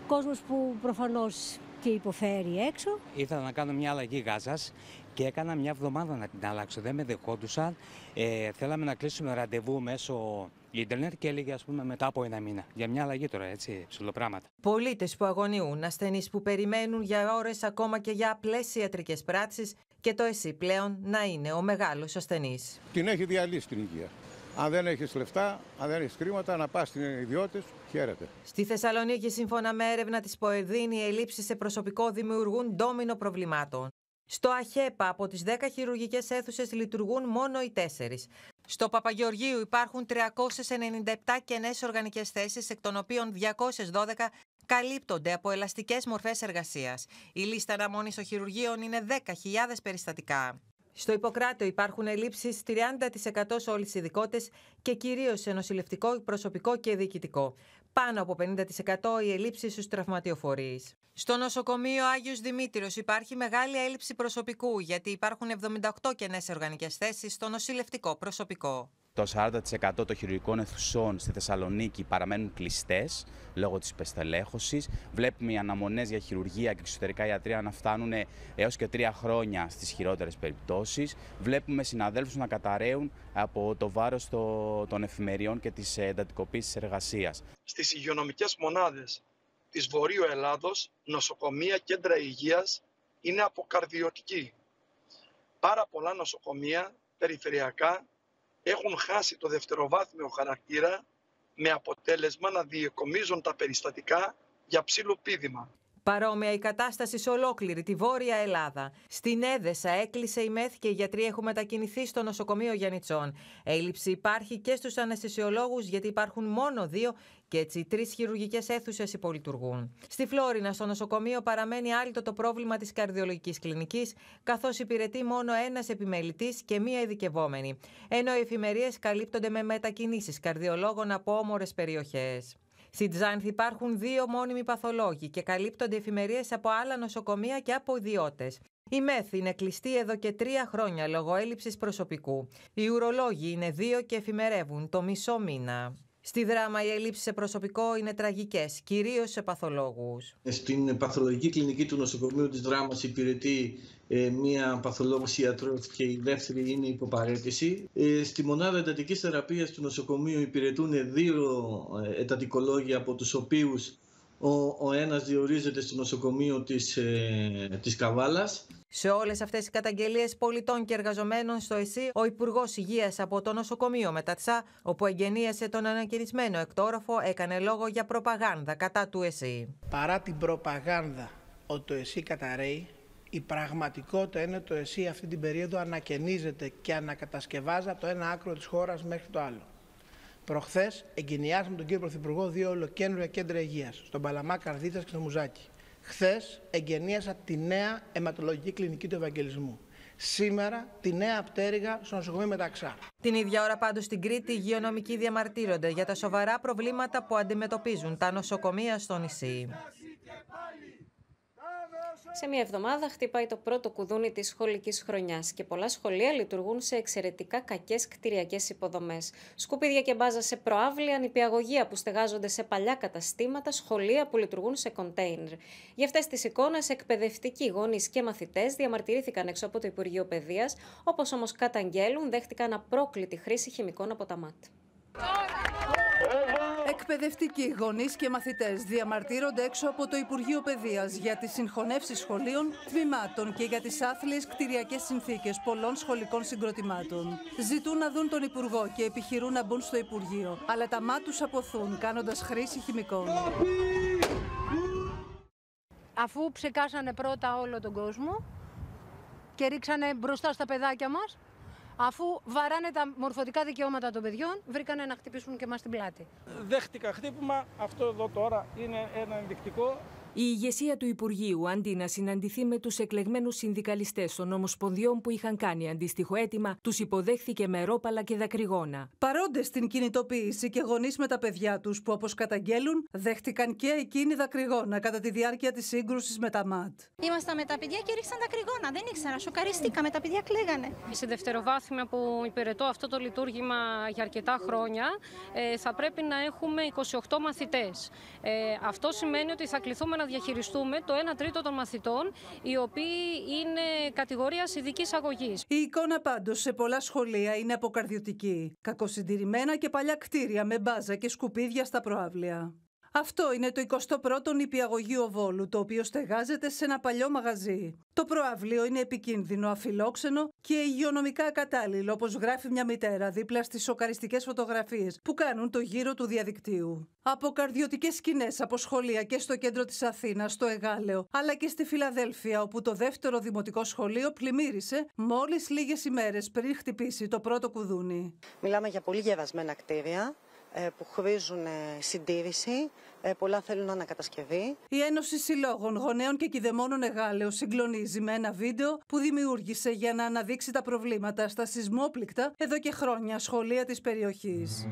κόσμος που προφανώς και υποφέρει έξω. Ήθελα να κάνω μια αλλαγή γάζας και έκανα μια εβδομάδα να την αλλάξω. Δεν με δεχόντουσαν. Ε, θέλαμε να κλείσουμε ραντεβού μέσω ίντερνετ και έλεγε πούμε μετά από ένα μήνα. Για μια αλλαγή τώρα, έτσι, ψηλοπράγματα. Πολίτες που αγωνιούν, ασθενείς που περιμένουν για ώρες ακόμα και για απλές ιατρικές πράξεις και το εσύ πλέον να είναι ο μεγάλος ασθενής. Την έχει διαλύσει την υγεία. Αν δεν έχεις λεφτά, αν δεν έχεις χρήματα, να πας στην σου, χαίρετε. Στη Θεσσαλονίκη, σύμφωνα με έρευνα της Ποεδίνη, οι ελλείψεις σε προσωπικό δημιουργούν ντόμινο προβλημάτων. Στο ΑΧΕΠΑ, από τις 10 χειρουργικές αίθουσες λειτουργούν μόνο οι 4. Στο Παπαγεωργίου υπάρχουν 397 κενές οργανικές θέσεις, εκ των οποίων 212 καλύπτονται από ελαστικές μορφές εργασίας. Η λίστα αναμονής των χειρουργείων είναι 10.000 περιστατικά. Στο Ιπποκράτο υπάρχουν ελλείψεις 30% σε όλες τις ειδικότητες και κυρίως σε νοσηλευτικό, προσωπικό και διοικητικό. Πάνω από 50% οι ελλείψεις στους τραυματιοφορείς. Στο νοσοκομείο Άγιος Δημήτριος υπάρχει μεγάλη έλλειψη προσωπικού, γιατί υπάρχουν 78 κενές οργανικές θέσεις στο νοσηλευτικό προσωπικό. Το 40% των χειρουργικών αιθουσών στη Θεσσαλονίκη παραμένουν κλειστές λόγω της υπεστελέχωσης. Βλέπουμε οι αναμονές για χειρουργία και εξωτερικά ιατρία να φτάνουν έως και τρία χρόνια στις χειρότερες περιπτώσεις. Βλέπουμε συναδέλφους να καταραίουν από το βάρος των εφημεριών και της εντατικοποίησης εργασίας. Στις υγειονομικές μονάδες της Βορείου Ελλάδος, νοσοκομεία, κέντρα υγείας είναι αποκαρδιωτική. Πάρα πολλά νοσοκομεία περιφερειακά έχουν χάσει το δευτεροβάθμιο χαρακτήρα με αποτέλεσμα να διεκομίζουν τα περιστατικά για ψηλοπίδημα. Παρόμοια η κατάσταση σε ολόκληρη τη Βόρεια Ελλάδα. Στην Έδεσα έκλεισε η ΜΕΘ και οι γιατροί έχουν μετακινηθεί στο νοσοκομείο Γιανιτσών. Έλλειψη υπάρχει και στους αναισθησιολόγους, γιατί υπάρχουν μόνο δύο και έτσι τρεις χειρουργικές αίθουσες υπολειτουργούν. Στη Φλόρινα, στο νοσοκομείο, παραμένει άλυτο το πρόβλημα της καρδιολογικής κλινικής, καθώς υπηρετεί μόνο ένας επιμελητής και μία ειδικευόμενη. Ενώ οι εφημερίες καλύπτονται με μετακινήσεις καρδιολόγων από όμορες περιοχές. Στην Τζάνθη υπάρχουν δύο μόνιμοι παθολόγοι και καλύπτονται εφημερίες από άλλα νοσοκομεία και από ιδιώτες. Η ΜΕΘ είναι κλειστή εδώ και τρία χρόνια λόγω έλλειψης προσωπικού. Οι ουρολόγοι είναι δύο και εφημερεύουν το μισό μήνα. Στη δράμα οι ελλείψεις σε προσωπικό είναι τραγικές, κυρίως σε παθολόγους. Ε, στην παθολογική κλινική του νοσοκομείου της δράμας υπηρετεί ε, μία παθολόγος ιατρός και η δεύτερη είναι υποπαρέτηση. Ε, στη μονάδα εντατικής θεραπείας του νοσοκομείου υπηρετούν δύο εντατικολόγοι, από τους οποίους ο, ο ένας διορίζεται στο νοσοκομείο της, ε, της Καβάλας. Σε όλες αυτές οι καταγγελίες πολιτών και εργαζομένων στο ΕΣΥ, ο Υπουργός Υγείας από το νοσοκομείο Μετατσά, όπου εγγενίασε τον ανακηρυσμένο εκτόροφο, έκανε λόγο για προπαγάνδα κατά του ΕΣΥ. Παρά την προπαγάνδα ότι το ΕΣΥ καταραίει, η πραγματικότητα είναι το ΕΣΥ αυτή την περίοδο ανακαινίζεται και ανακατασκευάζει από το ένα άκρο της χώρας μέχρι το άλλο. Προχθές εγκαινιάσαμε τον κύριο Πρωθυπουργό δύο ολοκέντρια κέντρα υγείας, στον Παλαμά Καρδίτσα και στο Μουζάκι. Χθες εγκαινίασα τη νέα αιματολογική κλινική του Ευαγγελισμού. Σήμερα τη νέα πτέρυγα στο νοσοκομείο Μεταξά. Την ίδια ώρα, πάντως, στην Κρήτη, οι υγειονομικοί διαμαρτύρονται για τα σοβαρά προβλήματα που αντιμετωπίζουν τα νοσοκομεία στο νησί. Σε μια εβδομάδα χτυπάει το πρώτο κουδούνι της σχολικής χρονιάς και πολλά σχολεία λειτουργούν σε εξαιρετικά κακές κτηριακές υποδομές. Σκουπίδια και μπάζα σε προάβλια, νηπιαγωγεία που στεγάζονται σε παλιά καταστήματα, σχολεία που λειτουργούν σε κοντέινερ. Για αυτές τις εικόνες, εκπαιδευτικοί γονείς και μαθητές διαμαρτυρήθηκαν έξω από το Υπουργείο Παιδείας, όπως όμως καταγγέλουν, δέχτηκαν απρόκλητη χρήση χημικών από τα ΜΑΤ. Εκπαιδευτικοί, γονείς και μαθητές διαμαρτύρονται έξω από το Υπουργείο Παιδείας για τις συγχωνεύσεις σχολείων, τμήματων και για τις άθλιες κτηριακές συνθήκες πολλών σχολικών συγκροτημάτων. Ζητούν να δουν τον Υπουργό και επιχειρούν να μπουν στο Υπουργείο, αλλά τα μάτια τους αποθούν κάνοντας χρήση χημικών. Αφού ψεκάσανε πρώτα όλο τον κόσμο και ρίξανε μπροστά στα παιδάκια μας, αφού βαράνε τα μορφωτικά δικαιώματα των παιδιών, βρήκανε να χτυπήσουν και μας την πλάτη. Δέχτηκα χτύπημα. Αυτό εδώ τώρα είναι ένα ενδεικτικό η ηγεσία του Υπουργείου, αντί να συναντηθεί με τους εκλεγμένους συνδικαλιστές των Ομοσπονδιών που είχαν κάνει αντίστοιχο αίτημα, τους υποδέχθηκε με ρόπαλα και δακρυγόνα. Παρόντες στην κινητοποίηση και γονείς με τα παιδιά τους που, όπως καταγγέλουν, δέχτηκαν και εκείνοι δακρυγόνα κατά τη διάρκεια της σύγκρουσης με τα ΜΑΤ. Ήμασταν με τα παιδιά και ρίξαν δακρυγόνα. Δεν ήξερα, σοκαριστήκαμε. Τα παιδιά κλεγανε. Σε δευτεροβάθμια που υπηρετώ αυτό το λειτουργήμα για αρκετά χρόνια, ε, θα πρέπει να έχουμε 28 μαθητές. Ε, αυτό σημαίνει ότι θα κληθούμε να διαχειριστούμε το 1 τρίτο των μαθητών, οι οποίοι είναι κατηγορίας ειδικής αγωγής. Η εικόνα πάντως σε πολλά σχολεία είναι αποκαρδιωτική. Κακοσυντηρημένα και παλιά κτίρια με μπάζα και σκουπίδια στα προάβλια. Αυτό είναι το 21ο νηπιαγωγείο Βόλου, το οποίο στεγάζεται σε ένα παλιό μαγαζί. Το προαυλίο είναι επικίνδυνο, αφιλόξενο και υγειονομικά κατάλληλο όπως γράφει μια μητέρα δίπλα στις σοκαριστικές φωτογραφίες που κάνουν το γύρο του διαδικτύου. Από καρδιωτικές σκηνές από σχολεία και στο κέντρο της Αθήνας, στο Εγάλεο, αλλά και στη Φιλαδέλφια, όπου το δεύτερο δημοτικό σχολείο πλημμύρισε μόλις λίγες ημέρες πριν χτυπήσει το πρώτο κουδούνι. Μιλάμε για πολύ γεβασμένα κτίρια, ε, που χρήζουν ε, συντήρηση. Ε, πολλά θέλουν ανακατασκευή. Η Ένωση Συλλόγων Γονέων και Κιδεμόνων Εγάλεως συγκλονίζει με ένα βίντεο που δημιούργησε για να αναδείξει τα προβλήματα στα σεισμόπληκτα εδώ και χρόνια σχολεία της περιοχής.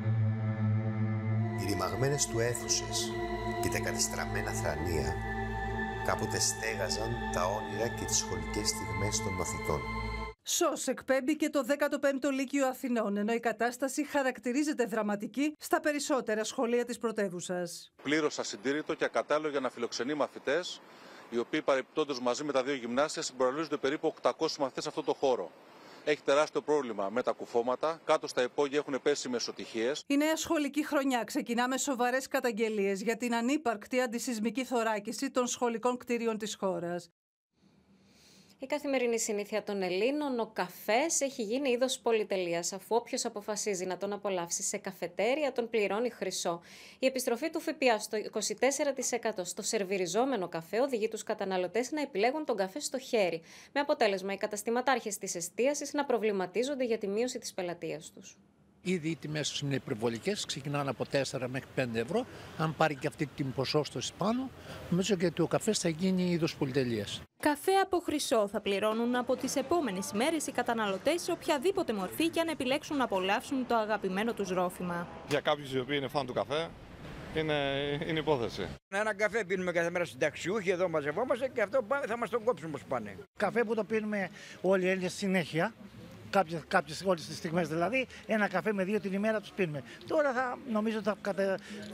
Οι ρημαγμένες του αίθουσες και τα κατεστραμμένα θρανία κάποτε στέγαζαν τα όνειρα και τις σχολικές στιγμές των μαθητών. Σως εκπέμπει και το 15ο Λύκειο Αθηνών, ενώ η κατάσταση χαρακτηρίζεται δραματική στα περισσότερα σχολεία της πρωτεύουσας. Πλήρω ασυντήρητο και ακατάλληλο για να φιλοξενεί μαθητές, οι οποίοι παρεπιπτόντω μαζί με τα δύο γυμνάσια συμπαραλούζονται περίπου 800 μαθητές σε αυτό το χώρο. Έχει τεράστιο πρόβλημα με τα κουφώματα. Κάτω στα υπόγεια έχουν πέσει μεσοτυχίες. Η νέα σχολική χρονιά ξεκινά με σοβαρές καταγγελίες για την ανύπαρκτη αντισυσμική θωράκιση των σχολικών κτίριων της χώρας. Η καθημερινή συνήθεια των Ελλήνων, ο καφές έχει γίνει είδος πολυτελείας, αφού όποιος αποφασίζει να τον απολαύσει σε καφετέρια τον πληρώνει χρυσό. Η επιστροφή του ΦΠΑ στο 24% στο σερβιριζόμενο καφέ οδηγεί τους καταναλωτές να επιλέγουν τον καφέ στο χέρι, με αποτέλεσμα οι καταστηματάρχες της εστίασης να προβληματίζονται για τη μείωση της πελατείας τους. Ήδη οι τιμές τους είναι υπερβολικές, ξεκινάνε από 4 μέχρι 5 ευρώ. Αν πάρει και αυτή την ποσόστοση πάνω, νομίζω και ότι ο καφές θα γίνει είδος πολυτελείας. Καφέ από χρυσό θα πληρώνουν από τις επόμενες ημέρε οι καταναλωτές σε οποιαδήποτε μορφή και αν επιλέξουν να απολαύσουν το αγαπημένο τους ρόφημα. Για κάποιους οι οποίοι είναι φαν του καφέ, είναι, είναι υπόθεση. Ένα καφέ πίνουμε κάθε μέρα στην ταξιούχη, εδώ μαζευόμαστε και αυτό θα μας τον κόψουμε όπω πάνε. Καφέ που το πίνουμε όλοι οι συνέχεια, κάποιες, κάποιες όλες τις στιγμές δηλαδή, ένα καφέ με δύο την ημέρα τους πίνουμε. Τώρα θα, νομίζω θα,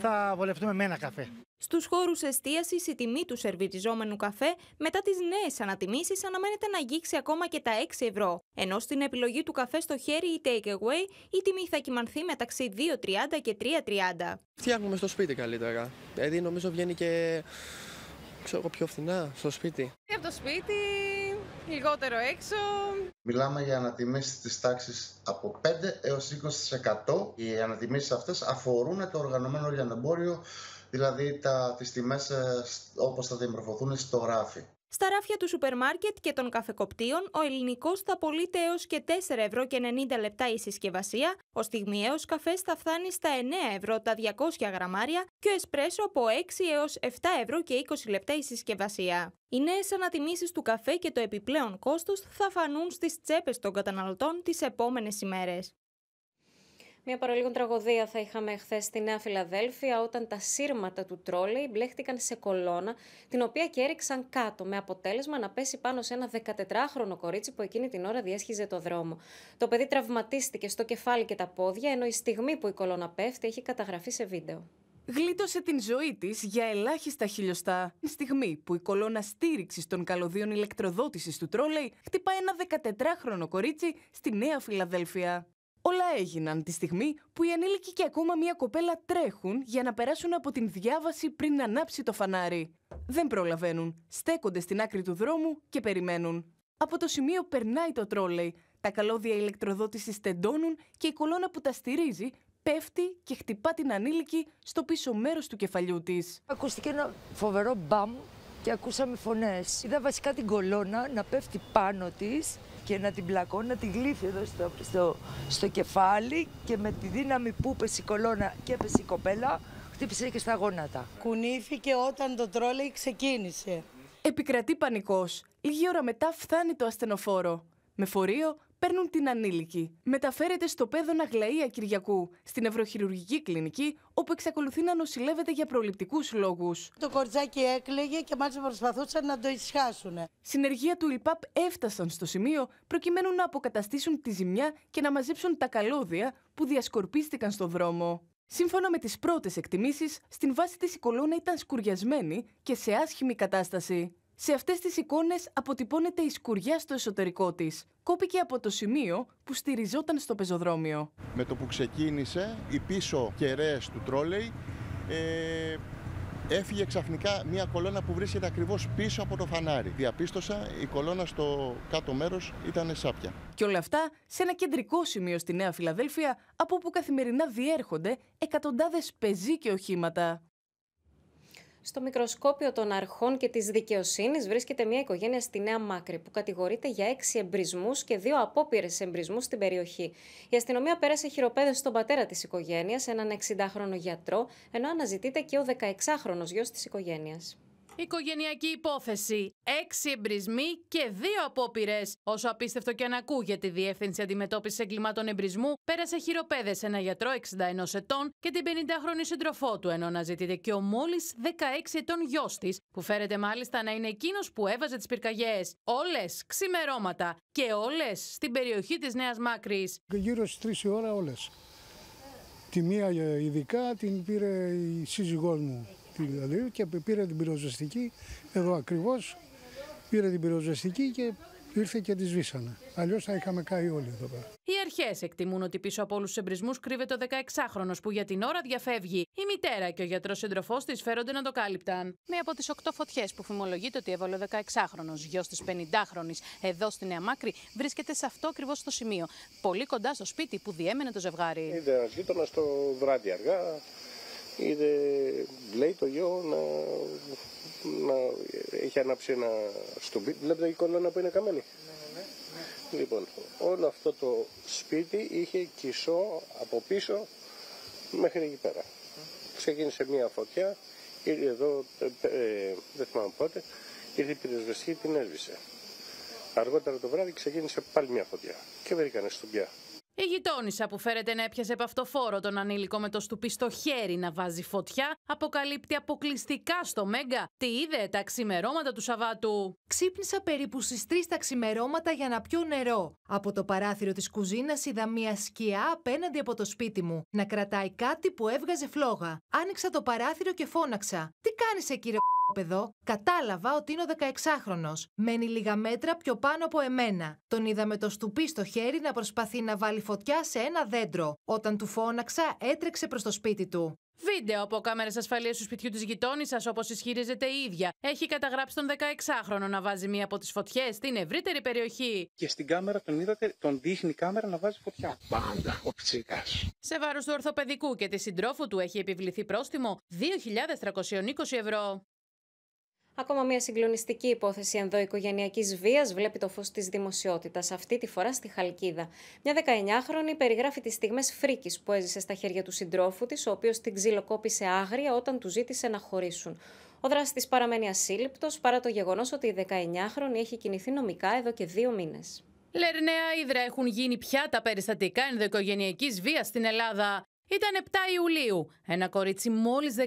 θα βολευτούμε με ένα καφέ. Στους χώρους εστίασης η τιμή του σερβιτιζόμενου καφέ μετά τις νέες ανατιμήσεις αναμένεται να αγγίξει ακόμα και τα 6 ευρώ. Ενώ στην επιλογή του καφέ στο χέρι ή takeaway η τιμή θα κοιμανθεί μεταξύ 2,30 και 3,30. Φτιάχνουμε στο σπίτι καλύτερα. Δηλαδή νομίζω βγαίνει και ξέρω, πιο φθηνά στο σπίτι. Από το σπίτι λιγότερο έξω. Μιλάμε για ανατιμήσεις της τάξης από 5 έως 20%. Οι ανατιμήσεις αυτές αφορούν το οργανωμένο λιανεμπόριο, δηλαδή τα, τις τιμές ε, όπως θα διαμορφωθούν στο ράφι. Στα ράφια του σούπερ μάρκετ και των καφεκοπτίων, ο ελληνικός θα πωλείται έως και 4,90 ευρώ και 90 λεπτά η συσκευασία, ο στιγμιαίο καφές θα φτάνει στα 9 ευρώ τα 200 γραμμάρια και ο εσπρέσο από 6 έω 7 ευρώ και 20 λεπτά η συσκευασία. Οι νέες ανατιμήσεις του καφέ και το επιπλέον κόστος θα φανούν στις τσέπες των καταναλωτών τις επόμενες ημέρες. Μια παρολίγων τραγωδία θα είχαμε χθες στη Νέα Φιλαδέλφια όταν τα σύρματα του τρόλεϊ μπλέχτηκαν σε κολόνα, την οποία και έριξαν κάτω, με αποτέλεσμα να πέσει πάνω σε ένα 14χρονο κορίτσι που εκείνη την ώρα διέσχιζε το δρόμο. Το παιδί τραυματίστηκε στο κεφάλι και τα πόδια, ενώ η στιγμή που η κολόνα πέφτει έχει καταγραφεί σε βίντεο. Γλίτωσε την ζωή της για ελάχιστα χιλιοστά. Στιγμή που η κολόνα στήριξη των καλωδίων ηλεκτροδότησης του τρόλεϊ χτυπά ένα 14χρονο κορίτσι στη Νέα Φιλαδέλφια. Όλα έγιναν τη στιγμή που οι ανήλικοι και ακόμα μία κοπέλα τρέχουν για να περάσουν από την διάβαση πριν να ανάψει το φανάρι. Δεν προλαβαίνουν. Στέκονται στην άκρη του δρόμου και περιμένουν. Από το σημείο περνάει το τρόλεϊ. Τα καλώδια ηλεκτροδότησης τεντώνουν και η κολόνα που τα στηρίζει πέφτει και χτυπά την ανήλικη στο πίσω μέρος του κεφαλιού της. Ακούστηκε ένα φοβερό μπαμ και ακούσαμε φωνές. Είδα βασικά την κολόνα να πέφτει πάνω της και να την πλακώνει, να την γλύφει εδώ στο, στο, στο κεφάλι και με τη δύναμη που πέσει η και πέσει η κοπέλα, χτύπησε και στα γόνατα. Κουνήθηκε όταν το τρόλεϊ ξεκίνησε. Επικρατεί πανικός. Λίγη ώρα μετά φθάνει το ασθενοφόρο. Με φορείο παίρνουν την ανήλικη. Μεταφέρεται στο πέδο Γλαία Κυριακού, στην Ευρωχειρουργική Κλινική, όπου εξακολουθεί να νοσηλεύεται για προληπτικούς λόγους. Το κορτζάκι έκλαιγε και μάλιστα προσπαθούσαν να το ισχάσουν. Συνεργεία του ΙΛΠΑΠ έφτασαν στο σημείο προκειμένου να αποκαταστήσουν τη ζημιά και να μαζέψουν τα καλώδια που διασκορπίστηκαν στο δρόμο. Σύμφωνα με τις πρώτες εκτιμήσεις, στην βάση της η κολόνα ήταν σκουριασμένη και σε άσχημη κατάσταση. Σε αυτές τις εικόνες αποτυπώνεται η σκουριά στο εσωτερικό της. Κόπηκε από το σημείο που στηριζόταν στο πεζοδρόμιο. Με το που ξεκίνησε, οι πίσω κεραίες του τρόλεϊ ε, έφυγε ξαφνικά μια κολόνα που βρίσκεται ακριβώς πίσω από το φανάρι. Διαπίστωσα η κολόνα στο κάτω μέρος ήταν σάπια. Και όλα αυτά σε ένα κεντρικό σημείο στη Νέα Φιλαδέλφια από όπου καθημερινά διέρχονται εκατοντάδες πεζοί και οχήματα. Στο μικροσκόπιο των αρχών και της δικαιοσύνης βρίσκεται μια οικογένεια στη Νέα Μάκρη που κατηγορείται για έξι εμπρισμούς και δύο απόπειρες εμπρισμούς στην περιοχή. Η αστυνομία πέρασε χειροπέδες στον πατέρα της οικογένειας, έναν 60χρονο γιατρό, ενώ αναζητείται και ο 16χρονο γιος της οικογένειας. Οικογενειακή υπόθεση. Έξι εμπρισμοί και δύο απόπειρες. Όσο απίστευτο και αν ακούγεται, η Διεύθυνση Αντιμετώπισης Εγκλημάτων Εμπρισμού πέρασε χειροπέδες σε ένα γιατρό 61 ετών και την 50χρονη σύντροφό του, ενώ αναζητείται και ο μόλις 16 ετών γιος της, που φέρεται μάλιστα να είναι εκείνος που έβαζε τις πυρκαγιές. Όλες ξημερώματα και όλες στην περιοχή της Νέας Μάκρης. Γύρω στις 3 η ώρα όλες. Τη μία ε, ειδικά την πήρε η σύζυγός μου του δηλαδή, και πήρε την πυροσβεστική εδώ ακριβώς, πήρε την πυροσβεστική και ήρθε και τη σβήσανε. Αλλιώς θα είχαμε κάνει όλοι εδώ πέρα. Οι αρχές εκτιμούν ότι πίσω από όλους τους εμπρισμούς κρύβεται ο 16χρονο που για την ώρα διαφεύγει. Η μητέρα και ο γιατρός σύντροφό της φέρονται να το κάλυπταν. Μία από τις 8 φωτιές που φημολογείται ότι έβαλε ο 16χρονο γιος της 50χρονη εδώ στη Νέα Μάκρη βρίσκεται σε αυτό ακριβώς το σημείο. Πολύ κοντά στο σπίτι που διέμενε το ζευγάρι. Είδε γείτονα το βράδυ αργά είδε, λέει το γιο να, να έχει ανάψει ένα στουμπί. Βλέπετε η κολόνα που είναι καμένη. Ναι, ναι, ναι, ναι. Λοιπόν, όλο αυτό το σπίτι είχε κισό από πίσω μέχρι εκεί πέρα. Ξεκίνησε μία φωτιά, ήρθε εδώ, ε, ε δεν θυμάμαι πότε, ήρθε η πυροσβεστή την έσβησε. Αργότερα το βράδυ ξεκίνησε πάλι μια φωτιά και βρήκανε στουμπιά. Η γειτόνισσα που φέρεται να έπιασε επαυτοφόρο τον ανήλικο με το στουπί στο χέρι να βάζει φωτιά, αποκαλύπτει αποκλειστικά στο Μέγκα τι είδε τα ξημερώματα του Σαββάτου. Ξύπνησα περίπου στις 3 τα ξημερώματα για να πιω νερό. Από το παράθυρο της κουζίνας είδα μια σκιά απέναντι από το σπίτι μου να κρατάει κάτι που έβγαζε φλόγα. Άνοιξα το παράθυρο και φώναξα. Τι κάνεις εκεί, ρε κατάλαβα ότι είναι ο 16χρονο. Μένει λίγα μέτρα πιο πάνω από εμένα. Τον είδα με το στουπί στο χέρι να προσπαθεί να βάλει φωτιά σε ένα δέντρο. Όταν του φώναξα, έτρεξε προς το σπίτι του. Βίντεο από κάμερες ασφαλείας του σπιτιού της γειτόνισσας, όπως ισχυρίζεται η ίδια, έχει καταγράψει τον 16χρονο να βάζει μία από τις φωτιές στην ευρύτερη περιοχή. Και στην κάμερα τον είδατε, τον δείχνει η κάμερα να βάζει φωτιά. Πάντα ο ψήκα. Σε βάρος του ορθοπαιδικού και της συντρόφου του έχει επιβληθεί πρόστιμο 2.320 ευρώ. Ακόμα μια συγκλονιστική υπόθεση ενδοοικογενειακή βίας βλέπει το φως της δημοσιότητας, αυτή τη φορά στη Χαλκίδα. Μια 19χρονη περιγράφει τις στιγμές φρίκης που έζησε στα χέρια του συντρόφου της, ο οποίος την ξυλοκόπησε άγρια όταν του ζήτησε να χωρίσουν. Ο δράστης παραμένει ασύλληπτος παρά το γεγονός ότι η 19χρονη έχει κινηθεί νομικά εδώ και δύο μήνες. Λερνέα ίδρα έχουν γίνει πια τα περιστατικά ενδοοικογενειακής βίας στην Ελλάδα. Ήταν 7 Ιουλίου. Ένα κορίτσι μόλις 19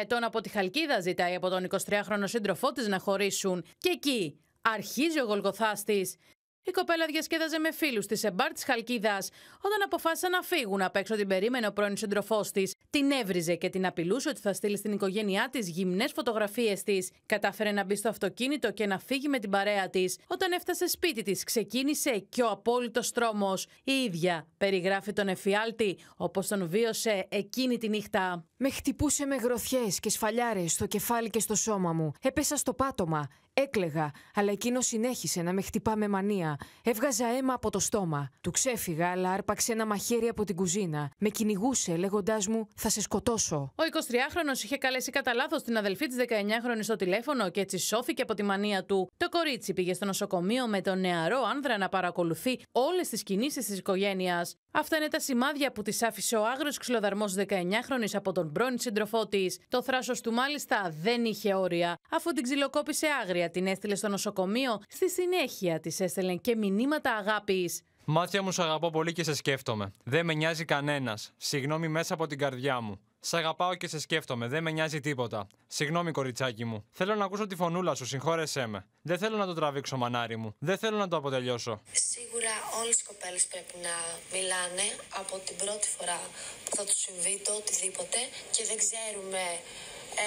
ετών από τη Χαλκίδα ζητάει από τον 23χρονο σύντροφό της να χωρίσουν. Και εκεί αρχίζει ο γολγοθάστης. Η κοπέλα διασκέδαζε με φίλους της σε μπαρ της Χαλκίδας, όταν αποφάσισαν να φύγουν απ' έξω την περίμενε ο πρώην συντροφός της. Την έβριζε και την απειλούσε ότι θα στείλει στην οικογένειά της γυμνές φωτογραφίες της. Κατάφερε να μπει στο αυτοκίνητο και να φύγει με την παρέα της. Όταν έφτασε σπίτι της, ξεκίνησε και ο απόλυτος τρόμος. Η ίδια περιγράφει τον εφιάλτη όπως τον βίωσε εκείνη τη νύχτα. Με χτυπούσε με γροθιές και σφαλιάρες στο κεφάλι και στο σώμα μου. Έπεσα στο πάτωμα. Έκλεγα, αλλά εκείνος συνέχισε να με χτυπά με μανία. Έβγαζα αίμα από το στόμα. Του ξέφυγα, αλλά άρπαξε ένα μαχαίρι από την κουζίνα. Με κυνηγούσε, λέγοντάς μου: Θα σε σκοτώσω. Ο 23χρονο είχε καλέσει κατά λάθος την αδελφή της 19χρονη στο τηλέφωνο και έτσι σώθηκε από τη μανία του. Το κορίτσι πήγε στο νοσοκομείο με τον νεαρό άνδρα να παρακολουθεί όλες τις κινήσεις της οικογένειας. Αυτά είναι τα σημάδια που τη άφησε ο άγριος ξυλοδαρμός 19χρονη από τον πρώην σύντροφό της. Το θράσος του μάλιστα δεν είχε όρια, αφού την ξυλοκόπησε άγρια, την έστειλε στο νοσοκομείο, στη συνέχεια της έστελνε και μηνύματα αγάπης. Μάτια μου, σ' αγαπώ πολύ και σε σκέφτομαι. Δεν με νοιάζει κανένας. Συγγνώμη μέσα από την καρδιά μου. Σ' αγαπάω και σε σκέφτομαι, δεν με νοιάζει τίποτα. Συγγνώμη, κοριτσάκι μου. Θέλω να ακούσω τη φωνούλα σου, συγχώρεσέ με. Δεν θέλω να το τραβήξω, μανάρι μου. Δεν θέλω να το αποτελειώσω. Σίγουρα όλες οι κοπέλες πρέπει να μιλάνε από την πρώτη φορά που θα τους συμβεί το οτιδήποτε και δεν ξέρουμε ε,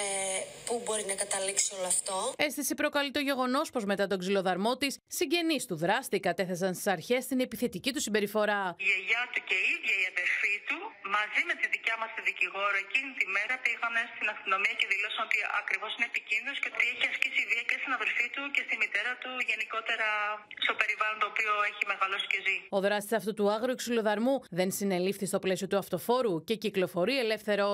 πού μπορεί να καταλήξει όλο αυτό. Αίσθηση προκαλεί το γεγονός πως μετά τον ξυλοδαρμό της, συγγενείς του δράστη κατέθεσαν στις αρχές την επιθετική του συμπεριφορά. Η γιαγιά του και η ίδια η αδερφή του, μαζί με τη δικιά μας τη δικηγόρο, εκείνη τη μέρα πήγαν στην αστυνομία και δηλώσαν ότι ακριβώς είναι επικίνδυνος και ότι έχει ασκήσει βία και στην αδερφή του και στη μητέρα του, γενικότερα στο περιβάλλον το οποίο έχει μεγαλώσει και ζει. Ο δράστης αυτού του άγρου ξυλοδαρμού δεν συνελήφθη στο πλαίσιο του αυτοφόρου και κυκλοφορεί ελεύθερος.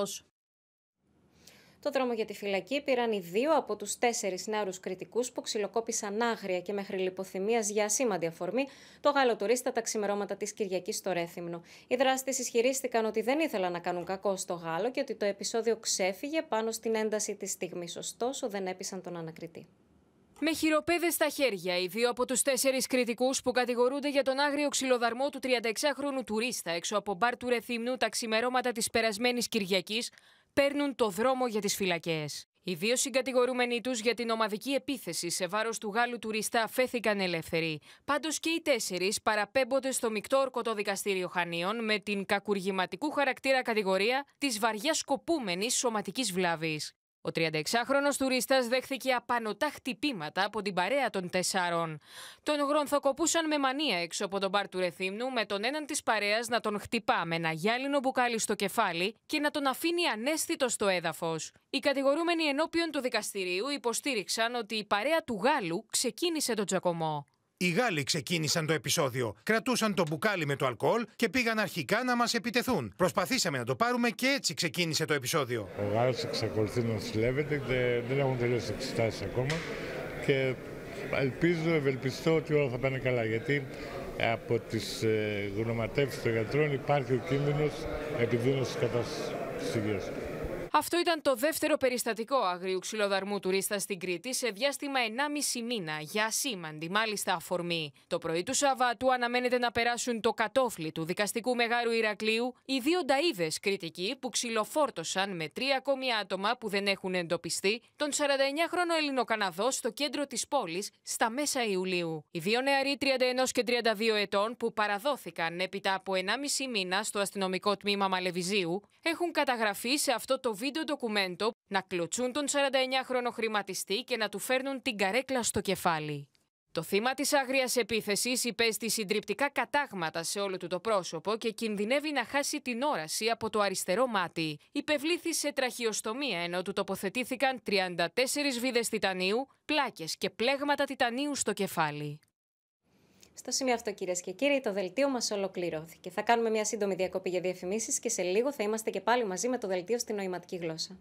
Το δρόμο για τη φυλακή πήραν οι δύο από τους τέσσερις νεαρούς κριτικούς που ξυλοκόπησαν άγρια και μέχρι λιποθυμίας για ασήμαντη αφορμή το Γάλλο τουρίστα τα ξημερώματα της Κυριακής στο Ρέθυμνο. Οι δράστες ισχυρίστηκαν ότι δεν ήθελαν να κάνουν κακό στο Γάλλο και ότι το επεισόδιο ξέφυγε πάνω στην ένταση της στιγμής. Ωστόσο, δεν έπεισαν τον ανακριτή. Με χειροπέδες στα χέρια, οι δύο από τους τέσσερις κριτικούς που κατηγορούνται για τον άγριο ξυλοδαρμό του 36χρονου τουρίστα έξω από μπαρ του Ρεθύμνου τα ξημερώματα της περασμένης Κυριακής, παίρνουν το δρόμο για τις φυλακές. Οι δύο συγκατηγορούμενοι τους για την ομαδική επίθεση σε βάρος του Γάλλου τουρίστα φέθηκαν ελεύθεροι. Πάντως και οι τέσσερις παραπέμπονται στο μεικτό ορκωτό δικαστήριο Χανίων με την κακουργηματικού χαρακτήρα κατηγορία της βαριά σκοπούμενης σωματικής βλάβης. Ο 36χρονος τουρίστας δέχθηκε απανοτά χτυπήματα από την παρέα των τεσσάρων. Τον γρονθοκοπούσαν με μανία έξω από τον μπαρ του Ρεθύμνου με τον έναν της παρέας να τον χτυπά με ένα γυάλινο μπουκάλι στο κεφάλι και να τον αφήνει ανέσθητο στο έδαφος. Οι κατηγορούμενοι ενώπιον του δικαστηρίου υποστήριξαν ότι η παρέα του Γάλλου ξεκίνησε τον τζακωμό. Οι Γάλλοι ξεκίνησαν το επεισόδιο. Κρατούσαν το μπουκάλι με το αλκοόλ και πήγαν αρχικά να μας επιτεθούν. Προσπαθήσαμε να το πάρουμε και έτσι ξεκίνησε το επεισόδιο. Ο Γάλλος εξακολουθεί να νοσηλεύεται και δεν έχουν τελειώσει τις εξετάσεις ακόμα. Και ελπίζω, ευελπιστώ ότι όλα θα πάνε καλά. Γιατί από τις ε, γνωματεύσεις των γιατρών υπάρχει ο κίνδυνος επιδείνωσης κατάστασης της υγείας. Αυτό ήταν το δεύτερο περιστατικό αγρίου ξυλοδαρμού τουρίστα στην Κρήτη σε διάστημα 1,5 μήνα για σήμαντη, μάλιστα αφορμή. Το πρωί του Σαββάτου αναμένεται να περάσουν το κατόφλι του δικαστικού μεγάρου Ηρακλείου οι δύο νταίδε κριτικοί που ξυλοφόρτωσαν με τρία ακόμη άτομα που δεν έχουν εντοπιστεί τον 49χρονο Ελληνοκαναδό στο κέντρο της πόλης στα μέσα Ιουλίου. Οι δύο νεαροί 31 και 32 ετών που παραδόθηκαν έπειτα από 1,5 μήνα στο αστυνομικό τμήμα Μαλεβιζίου έχουν καταγραφεί σε αυτό το βίντεο ντοκουμέντο να κλωτσούν τον 49χρονο χρηματιστή και να του φέρνουν την καρέκλα στο κεφάλι. Το θύμα της άγριας επίθεσης υπέστη συντριπτικά κατάγματα σε όλο του το πρόσωπο και κινδυνεύει να χάσει την όραση από το αριστερό μάτι. Υπευλήθη σε τραχιοστομία ενώ του τοποθετήθηκαν 34 βίδες τιτανίου, πλάκες και πλέγματα τιτανίου στο κεφάλι. Στο σημείο αυτό, κυρίες και κύριοι, το δελτίο μας ολοκληρώθηκε. Θα κάνουμε μια σύντομη διακοπή για διαφημίσεις και σε λίγο θα είμαστε και πάλι μαζί με το δελτίο στην νοηματική γλώσσα.